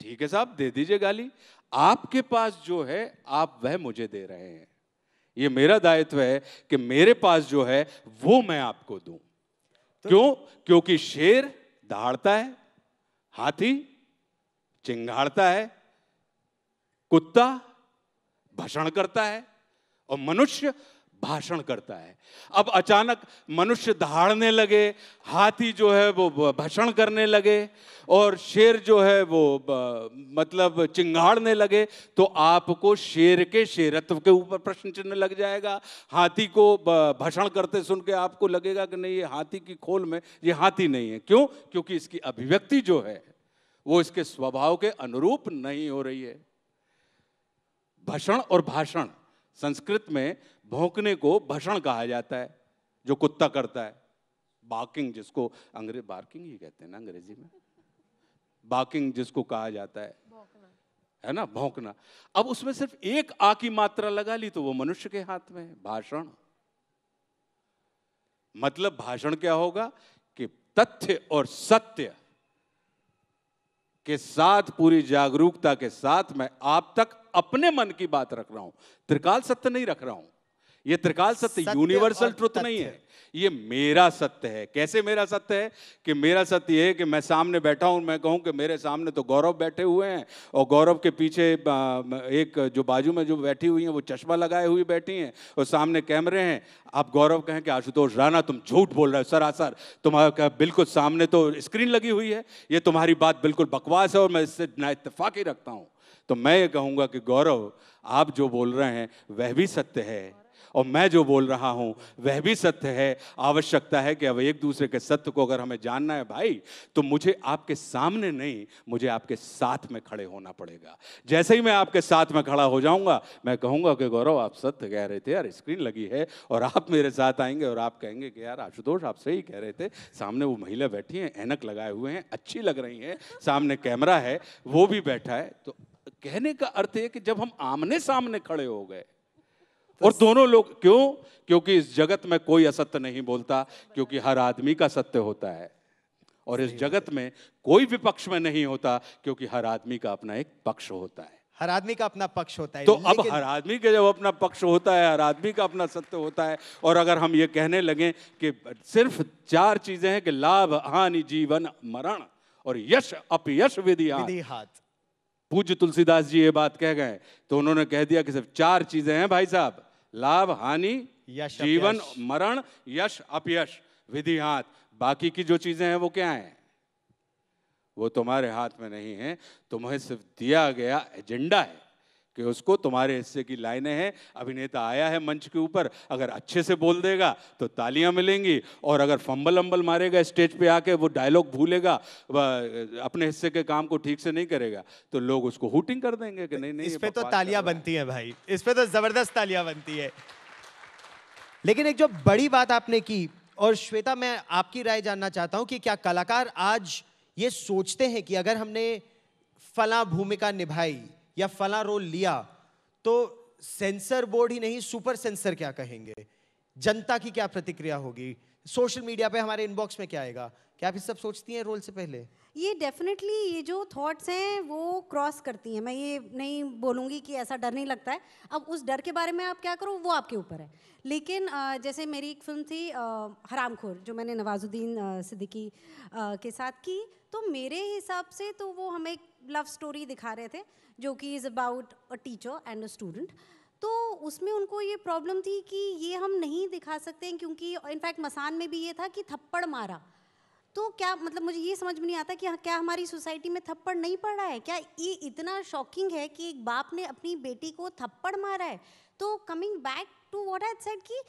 ठीक है साहब दे दीजिए गाली आपके पास जो है आप वह मुझे दे रहे हैं ये मेरा दायित्व है कि मेरे पास जो है वो मैं आपको दूं तो क्यों क्योंकि शेर दहाड़ता है हाथी चिंगाड़ता है कुत्ता भषण करता है और मनुष्य भाषण करता है अब अचानक मनुष्य दहाड़ने लगे हाथी जो है वो भाषण करने लगे और शेर जो है वो मतलब चिंगाड़ने लगे तो आपको शेर के शेरत्व के ऊपर प्रश्न चिन्ह लग जाएगा हाथी को भाषण करते सुन के आपको लगेगा कि नहीं ये हाथी की खोल में ये हाथी नहीं है क्यों क्योंकि इसकी अभिव्यक्ति जो है वो इसके स्वभाव के अनुरूप नहीं हो रही है भषण और भाषण संस्कृत में भोंकने को भषण कहा जाता है जो कुत्ता करता है बाकिंग जिसको अंग्रेज बार्किंग ही कहते हैं ना अंग्रेजी में बाकिंग जिसको कहा जाता है है ना भोंकना अब उसमें सिर्फ एक आ की मात्रा लगा ली तो वो मनुष्य के हाथ में भाषण मतलब भाषण क्या होगा कि तथ्य और सत्य के साथ पूरी जागरूकता के साथ मैं आप तक अपने मन की बात रख रहा हूं त्रिकाल सत्य नहीं रख रहा हूं ये त्रिकाल सत्य यूनिवर्सल ट्रुथ नहीं है ये मेरा सत्य है कैसे मेरा सत्य है कि मेरा सत्य है कि मैं सामने बैठा हूं मैं कहूं कि मेरे सामने तो गौरव बैठे हुए हैं और गौरव के पीछे एक जो बाजू में जो बैठी हुई हैं वो चश्मा लगाए हुई बैठी हैं और सामने कैमरे हैं आप गौरव कहें कि आशुतोष राणा तुम झूठ बोल रहे हो सरासर तुम्हारा बिल्कुल सामने तो स्क्रीन लगी हुई है ये तुम्हारी बात बिल्कुल बकवास है और मैं इससे ना इतफाक ही रखता हूँ तो मैं ये कहूँगा कि गौरव आप जो बोल रहे हैं वह भी सत्य है और मैं जो बोल रहा हूं वह भी सत्य है आवश्यकता है कि अब एक दूसरे के सत्य को अगर हमें जानना है भाई तो मुझे आपके सामने नहीं मुझे आपके साथ में खड़े होना पड़ेगा जैसे ही मैं आपके साथ में खड़ा हो जाऊंगा मैं कहूंगा कि गौरव आप सत्य कह रहे थे यार स्क्रीन लगी है और आप मेरे साथ आएंगे और आप कहेंगे कि यार आशुतोष आप सही कह रहे थे सामने वो महिला बैठी है एनक लगाए हुए हैं अच्छी लग रही है सामने कैमरा है वो भी बैठा है तो कहने का अर्थ है कि जब हम आमने सामने खड़े हो गए और दोनों लोग क्यों क्योंकि इस जगत में कोई असत्य नहीं बोलता क्योंकि हर आदमी का सत्य होता है और इस जगत में कोई भी पक्ष में नहीं होता क्योंकि हर आदमी का अपना एक पक्ष होता है हर आदमी का अपना पक्ष होता है तो अब हर आदमी का जब अपना पक्ष होता है हर आदमी का अपना सत्य होता है और अगर हम ये कहने लगे कि सिर्फ चार चीजें हैं कि लाभ हानि जीवन मरण और यश अपयश विधि हाथ पूज्य तुलसीदास जी ये बात कह गए तो उन्होंने कह दिया कि सिर्फ चार चीजें हैं भाई साहब लाभ हानि यश जीवन मरण यश अपयश विधि हाथ बाकी की जो चीजें हैं वो क्या है वो तुम्हारे हाथ में नहीं है तुम्हें सिर्फ दिया गया एजेंडा है कि उसको तुम्हारे हिस्से की लाइनें हैं अभिनेता आया है मंच के ऊपर अगर अच्छे से बोल देगा तो तालियां मिलेंगी और अगर फंबल अम्बल मारेगा स्टेज पे आके वो डायलॉग भूलेगा अपने हिस्से के काम को ठीक से नहीं करेगा तो लोग उसको हुटिंग कर देंगे कि नहीं नहीं इस पे तो तालियां बनती है भाई इस पे तो जबरदस्त तालियां बनती है लेकिन एक जो बड़ी बात आपने की और श्वेता मैं आपकी राय जानना चाहता हूँ कि क्या कलाकार आज ये सोचते हैं कि अगर हमने फला भूमिका निभाई या फला रोल लिया तो सेंसर बोर्ड ही नहीं सुपर सेंसर क्या कहेंगे जनता की क्या प्रतिक्रिया होगी सोशल मीडिया पे हमारे इनबॉक्स में क्या आएगा क्या आप इस सब सोचती हैं रोल से पहले ये डेफिनेटली ये जो थॉट्स हैं वो क्रॉस करती हैं मैं ये नहीं बोलूँगी कि ऐसा डर नहीं लगता है अब उस डर के बारे में आप क्या करो वो आपके ऊपर है लेकिन जैसे मेरी एक फिल्म थी हरामखोर जो मैंने नवाजुद्दीन सिद्दीकी के साथ की तो मेरे हिसाब से तो वो हमें लव स्टोरी दिखा रहे थे जो कि is about a teacher and a student तो उसमें उनको ये प्रॉब्लम थी कि ये हम नहीं दिखा सकते हैं क्योंकि इनफैक्ट मसान में भी ये था कि थप्पड़ मारा तो क्या मतलब मुझे ये समझ में नहीं आता कि हाँ, क्या हमारी सोसाइटी में थप्पड़ नहीं पड़ रहा है क्या ये इतना शॉकिंग है कि एक बाप ने अपनी बेटी को थप्पड़ मारा है तो coming back to what I said कि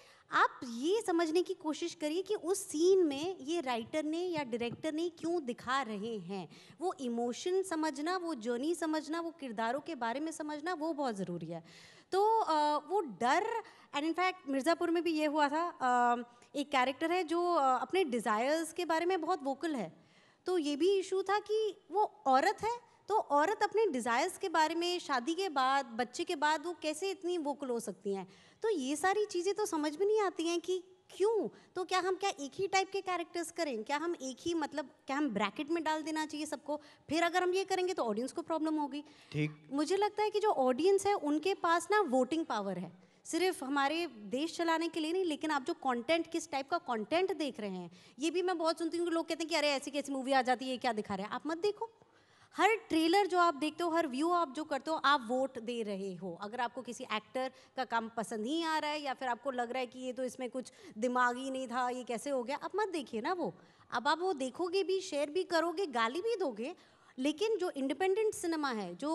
आप ये समझने की कोशिश करिए कि उस सीन में ये राइटर ने या डायरेक्टर ने क्यों दिखा रहे हैं वो इमोशन समझना वो जर्नी समझना वो किरदारों के बारे में समझना वो बहुत ज़रूरी है तो वो डर एंड इनफैक्ट मिर्ज़ापुर में भी ये हुआ था एक कैरेक्टर है जो अपने डिज़ायर्स के बारे में बहुत वोकल है तो ये भी इशू था कि वो औरत है तो औरत अपने डिज़ायर्स के बारे में शादी के बाद बच्चे के बाद वो कैसे इतनी वोकल हो सकती हैं तो ये सारी चीज़ें तो समझ में नहीं आती हैं कि क्यों तो क्या हम क्या एक ही टाइप के कैरेक्टर्स करें क्या हम एक ही मतलब क्या हम ब्रैकेट में डाल देना चाहिए सबको फिर अगर हम ये करेंगे तो ऑडियंस को प्रॉब्लम होगी ठीक मुझे लगता है कि जो ऑडियंस है उनके पास ना वोटिंग पावर है सिर्फ हमारे देश चलाने के लिए नहीं लेकिन आप जो कंटेंट किस टाइप का कंटेंट देख रहे हैं ये भी मैं बहुत सुनती हूँ लोग कहते हैं कि अरे ऐसी कैसी मूवी आ जाती है क्या दिखा रहे हैं आप मत देखो हर ट्रेलर जो आप देखते हो हर व्यू आप जो करते हो आप वोट दे रहे हो अगर आपको किसी एक्टर का काम पसंद नहीं आ रहा है या फिर आपको लग रहा है कि ये तो इसमें कुछ दिमाग ही नहीं था ये कैसे हो गया अब मत देखिए ना वो अब आप वो देखोगे भी शेयर भी करोगे गाली भी दोगे लेकिन जो इंडिपेंडेंट सिनेमा है जो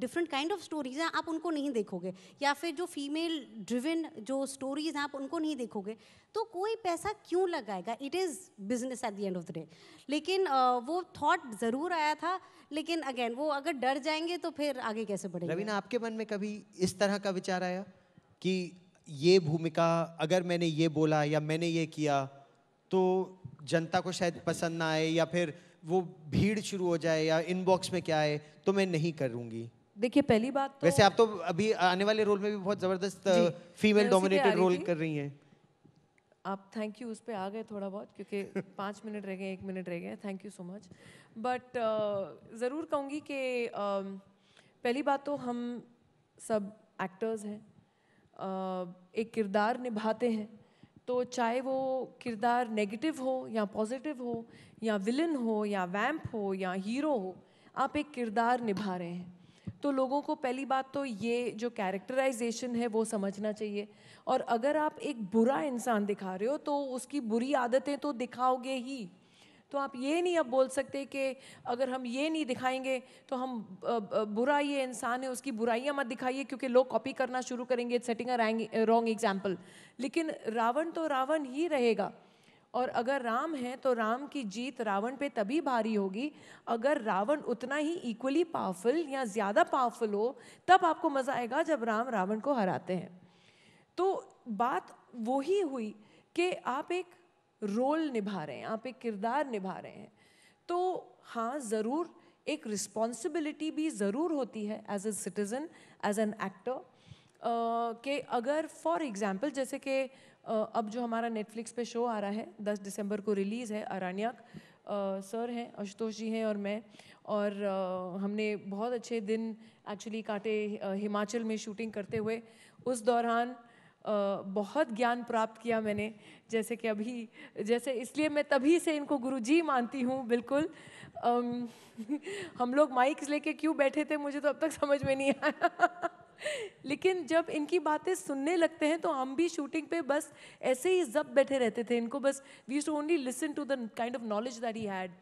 डिफरेंट काइंड ऑफ स्टोरीज हैं आप उनको नहीं देखोगे या फिर जो फीमेल ड्रिवन जो स्टोरीज हैं आप उनको नहीं देखोगे तो कोई पैसा क्यों लगाएगा it is business at the end of the day लेकिन वो थॉट ज़रूर आया था लेकिन अगेन वो अगर डर जाएंगे तो फिर आगे कैसे बढ़ेगा रवीना आपके मन में कभी इस तरह का विचार आया कि ये भूमिका अगर मैंने ये बोला या मैंने ये किया तो जनता को शायद पसंद ना आए या फिर वो भीड़ शुरू हो जाए या इनबॉक्स में क्या है तो मैं नहीं करूँगी देखिए पहली बात तो वैसे आप तो अभी आने वाले रोल में भी बहुत जबरदस्त फीमेल डोमिनेटेड रोल कर रही हैं आप थैंक यू उस पर आ गए थोड़ा बहुत क्योंकि [laughs] पाँच मिनट रह गए एक मिनट रह गए thank you so much but ज़रूर कहूँगी कि um, पहली बात तो हम सब एक्टर्स हैं uh, एक किरदार निभाते हैं तो चाहे वो किरदार नेगेटिव हो या पॉजिटिव हो या विलन हो या वैम्प हो या हीरो हो आप एक किरदार निभा रहे हैं तो लोगों को पहली बात तो ये जो कैरेक्टराइजेशन है वो समझना चाहिए और अगर आप एक बुरा इंसान दिखा रहे हो तो उसकी बुरी आदतें तो दिखाओगे ही तो आप ये नहीं अब बोल सकते कि अगर हम ये नहीं दिखाएंगे तो हम बुरा ये इंसान है उसकी बुराइयाँ मत दिखाइए क्योंकि लोग कॉपी करना शुरू करेंगे सेटिंग अ रॉन्ग एग्जाम्पल लेकिन रावण तो रावण ही रहेगा और अगर राम हैं तो राम की जीत रावण पे तभी भारी होगी अगर रावण उतना ही इक्वली पावरफुल या ज़्यादा पावरफुल हो तब आपको मज़ा आएगा जब राम रावण को हराते हैं तो बात वो ही हुई कि आप एक रोल निभा रहे हैं आप एक किरदार निभा रहे हैं तो हाँ ज़रूर एक रिस्पॉन्सिबिलिटी भी ज़रूर होती है as a citizen as an actor के अगर फॉर एग्ज़ाम्पल जैसे कि अब जो हमारा नेटफ्लिक्स पे शो आ रहा है 10 दिसंबर को रिलीज़ है अरान्याक सर हैं आशुतोष जी हैं और मैं और हमने बहुत अच्छे दिन एक्चुअली काटे हिमाचल में शूटिंग करते हुए उस दौरान बहुत ज्ञान प्राप्त किया मैंने जैसे कि अभी जैसे इसलिए मैं तभी से इनको गुरुजी मानती हूँ बिल्कुल [laughs] हम लोग माइक्स लेके क्यों बैठे थे मुझे तो अब तक समझ में नहीं आया [laughs] लेकिन जब इनकी बातें सुनने लगते हैं तो हम भी शूटिंग पे बस ऐसे ही जब बैठे रहते थे इनको बस we two only listen to the kind of knowledge that he had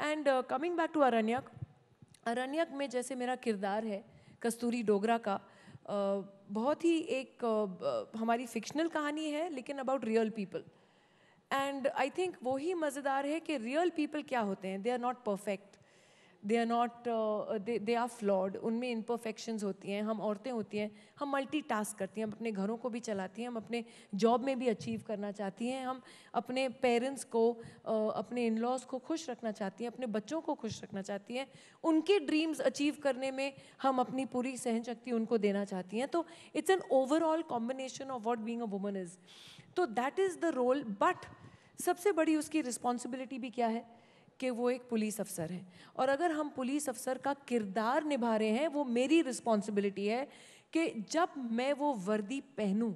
and coming back to Aranyak Aranyak में जैसे मेरा किरदार है कस्तूरी डोगरा का uh, बहुत ही एक uh, uh हमारी फिक्शनल कहानी है लेकिन about real people and I think वो ही मज़ेदार है कि रियल पीपल क्या होते हैं they are not perfect they are not they are flawed उनमें इम्परफेक्शंस होती हैं हम औरतें होती हैं हम मल्टी टास्क करती हैं हम अपने घरों को भी चलाती हैं हम अपने जॉब में भी अचीव करना चाहती हैं हम अपने पेरेंट्स को uh, अपने इन लॉज को खुश रखना चाहती हैं अपने बच्चों को खुश रखना चाहती हैं उनके ड्रीम्स अचीव करने में हम अपनी पूरी सहन शक्ति उनको देना चाहती हैं तो it's an overall combination of what being a woman is तो that is the role but सबसे बड़ी उसकी रिस्पॉन्सिबिलिटी भी क्या है कि वो एक पुलिस अफसर है और अगर हम पुलिस अफसर का किरदार निभा रहे हैं वो मेरी रिस्पॉन्सिबिलिटी है कि जब मैं वो वर्दी पहनूं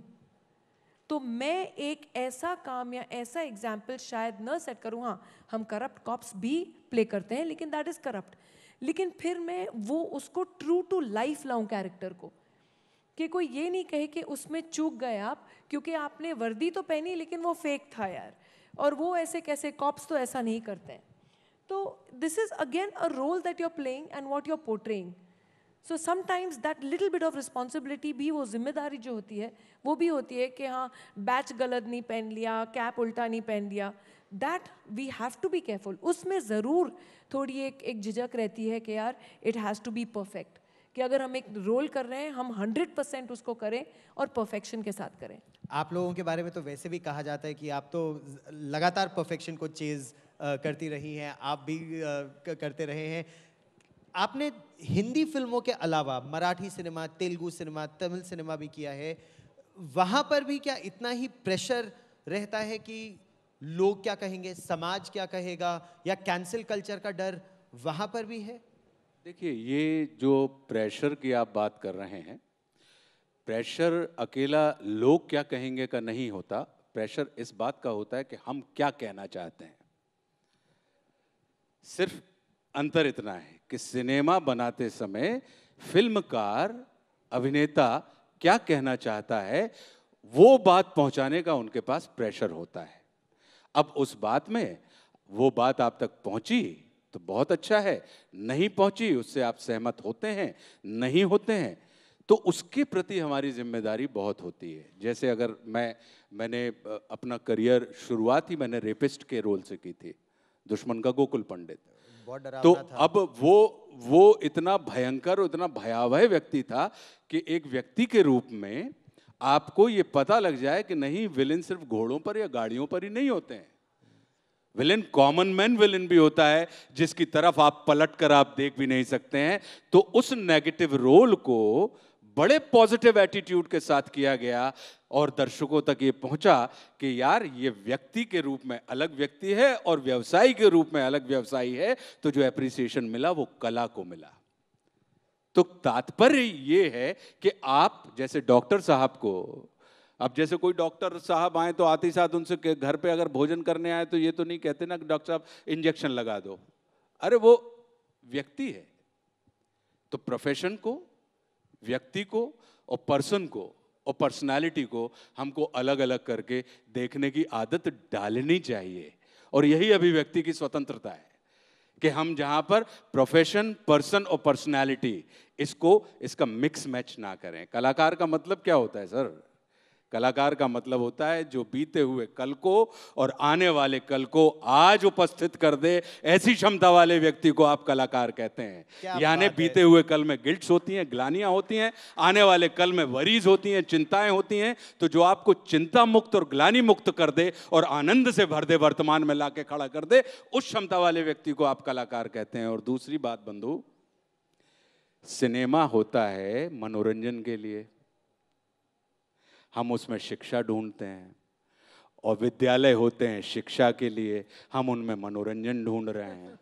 तो मैं एक ऐसा काम या ऐसा एग्जाम्पल शायद न सेट करूँ हाँ हम करप्ट कॉप्स भी प्ले करते हैं लेकिन दैट इज़ करप्ट लेकिन फिर मैं वो उसको ट्रू टू लाइफ लाऊं कैरेक्टर को कि कोई ये नहीं कहे कि उसमें चूक गए आप क्योंकि आपने वर्दी तो पहनी लेकिन वो फेक था यार और वो ऐसे कैसे कॉप्स तो ऐसा नहीं करते हैं तो this is again a role a you are you're and what you are portraying. So sometimes that little bit of responsibility भी वो जिम्मेदारी जो होती है वो भी होती है कि हाँ बैच गलत नहीं पहन लिया कैप उल्टा नहीं पहन लिया that we have to be careful उसमें ज़रूर थोड़ी एक एक झिझक रहती है कि यार it has to be perfect कि अगर हम एक रोल कर रहे हैं हम हंड्रेड परसेंट उसको करें और परफेक्शन के साथ करें आप लोगों के बारे में तो वैसे भी कहा जाता है कि आप तो लगातार परफेक्शन को चेज़ करती रही हैं आप भी करते रहे हैं आपने हिंदी फिल्मों के अलावा Marathi cinema Telugu cinema Tamil cinema भी किया है वहाँ पर भी क्या इतना ही प्रेशर रहता है कि लोग क्या कहेंगे समाज क्या कहेगा या कैंसिल कल्चर का डर वहाँ पर भी है देखिए ये जो प्रेशर की आप बात कर रहे हैं प्रेशर अकेला लोग क्या कहेंगे का नहीं होता प्रेशर इस बात का होता है कि हम क्या कहना चाहते हैं सिर्फ अंतर इतना है कि सिनेमा बनाते समय फिल्मकार अभिनेता क्या कहना चाहता है वो बात पहुंचाने का उनके पास प्रेशर होता है अब उस बात में वो बात आप तक पहुंची तो बहुत अच्छा है नहीं पहुंची उससे आप सहमत होते हैं नहीं होते हैं तो उसके प्रति हमारी जिम्मेदारी बहुत होती है जैसे अगर मैं मैंने अपना करियर शुरुआत ही मैंने रेपिस्ट के रोल से की थी दुश्मन का गोकुल पंडित तो अब वो वो इतना भयंकर इतना भयावह व्यक्ति था कि एक व्यक्ति के रूप में आपको ये पता लग जाए कि नहीं विलेन सिर्फ घोड़ों पर या गाड़ियों पर ही नहीं होते हैं विलेन कॉमन मैन विलेन भी होता है जिसकी तरफ आप पलट कर आप देख भी नहीं सकते हैं तो उस नेगेटिव रोल को बड़े पॉजिटिव एटीट्यूड के साथ किया गया और दर्शकों तक ये पहुंचा कि यार ये व्यक्ति के रूप में अलग व्यक्ति है और व्यवसायी के रूप में अलग व्यवसायी है तो जो एप्रिसिएशन मिला वो कला को मिला तो तात्पर्य ये है कि आप जैसे डॉक्टर साहब को अब जैसे कोई डॉक्टर साहब आए तो आते ही साथ उनसे घर पे अगर भोजन करने आए तो ये तो नहीं कहते ना कि डॉक्टर साहब इंजेक्शन लगा दो अरे वो व्यक्ति है तो प्रोफेशन को व्यक्ति को और पर्सन को और पर्सनालिटी को हमको अलग अलग करके देखने की आदत डालनी चाहिए और यही अभिव्यक्ति की स्वतंत्रता है कि हम जहाँ पर प्रोफेशन पर्सन और पर्सनालिटी इसको इसका मिक्स मैच ना करें कलाकार का मतलब क्या होता है सर कलाकार का मतलब होता है जो बीते हुए कल को और आने वाले कल को आज उपस्थित कर दे ऐसी क्षमता वाले व्यक्ति को आप कलाकार कहते हैं यानी बीते हुए कल में गिल्ट्स होती हैं ग्लानियां होती हैं आने वाले कल में वरीज होती हैं चिंताएं होती हैं तो जो आपको चिंता मुक्त और ग्लानी मुक्त कर दे और आनंद से भर दे वर्तमान में ला खड़ा कर दे उस क्षमता वाले व्यक्ति को आप कलाकार कहते हैं और दूसरी बात बंधु सिनेमा होता है मनोरंजन के लिए हम उसमें शिक्षा ढूंढते हैं और विद्यालय होते हैं शिक्षा के लिए हम उनमें मनोरंजन ढूंढ रहे हैं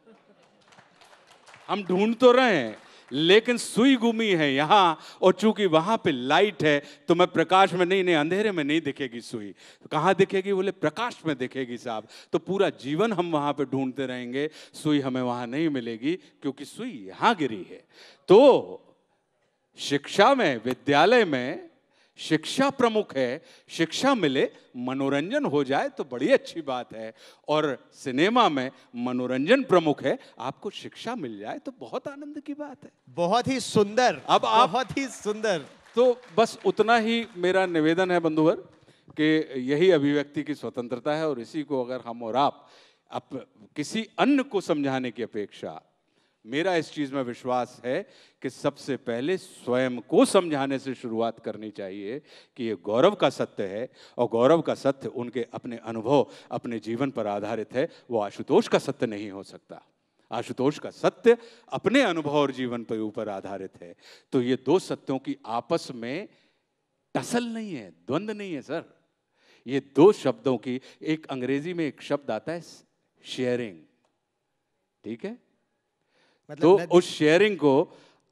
हम ढूंढ तो रहे हैं लेकिन सुई गुमी है यहां और चूंकि वहां पे लाइट है तो मैं प्रकाश में नहीं नहीं अंधेरे में नहीं दिखेगी सुई कहा दिखेगी बोले प्रकाश में दिखेगी साहब तो पूरा जीवन हम वहां पे ढूंढते रहेंगे सुई हमें वहां नहीं मिलेगी क्योंकि सुई यहां गिरी है तो शिक्षा में विद्यालय में शिक्षा प्रमुख है शिक्षा मिले मनोरंजन हो जाए तो बड़ी अच्छी बात है और सिनेमा में मनोरंजन प्रमुख है आपको शिक्षा मिल जाए तो बहुत आनंद की बात है बहुत ही सुंदर अब आप बहुत ही सुंदर तो बस उतना ही मेरा निवेदन है बंधुवर कि यही अभिव्यक्ति की स्वतंत्रता है और इसी को अगर हम और आप अप, किसी अन्य को समझाने की अपेक्षा मेरा इस चीज़ में विश्वास है कि सबसे पहले स्वयं को समझाने से शुरुआत करनी चाहिए कि ये गौरव का सत्य है और गौरव का सत्य उनके अपने अनुभव अपने जीवन पर आधारित है वो आशुतोष का सत्य नहीं हो सकता आशुतोष का सत्य अपने अनुभव और जीवन पर ऊपर आधारित है तो ये दो सत्यों की आपस में टसल नहीं है द्वंद्व नहीं है सर ये दो शब्दों की एक अंग्रेजी में एक शब्द आता है शेयरिंग ठीक है मतलब तो उस शेयरिंग को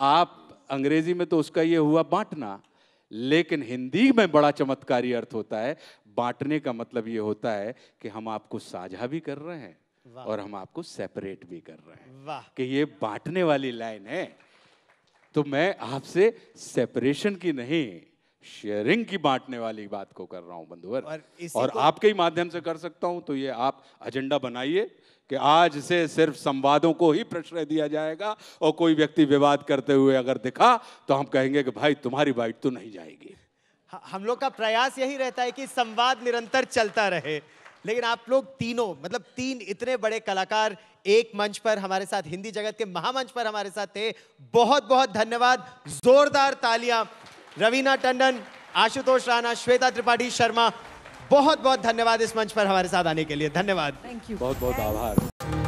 आप अंग्रेजी में तो उसका ये हुआ बांटना लेकिन हिंदी में बड़ा चमत्कारी अर्थ होता है बांटने का मतलब ये होता है कि हम आपको साझा भी कर रहे हैं और हम आपको सेपरेट भी कर रहे हैं कि ये बांटने वाली लाइन है तो मैं आपसे सेपरेशन की नहीं शेयरिंग की बांटने वाली बात को कर रहा हूं बंधुवर और, और आपके ही माध्यम से कर सकता हूं तो ये आप एजेंडा बनाइए कि आज से सिर्फ संवादों को ही प्रश्रय दिया जाएगा और कोई व्यक्ति विवाद करते हुए अगर दिखा तो हम कहेंगे कि भाई तुम्हारी बाइट तो नहीं जाएगी हम लोग का प्रयास यही रहता है कि संवाद निरंतर चलता रहे लेकिन आप लोग तीनों मतलब तीन इतने बड़े कलाकार एक मंच पर हमारे साथ हिंदी जगत के महामंच पर हमारे साथ थे बहुत बहुत धन्यवाद जोरदार तालियां रवीना टंडन आशुतोष राणा श्वेता त्रिपाठी शर्मा बहुत बहुत धन्यवाद इस मंच पर हमारे साथ आने के लिए धन्यवाद थैंक यू बहुत बहुत आभार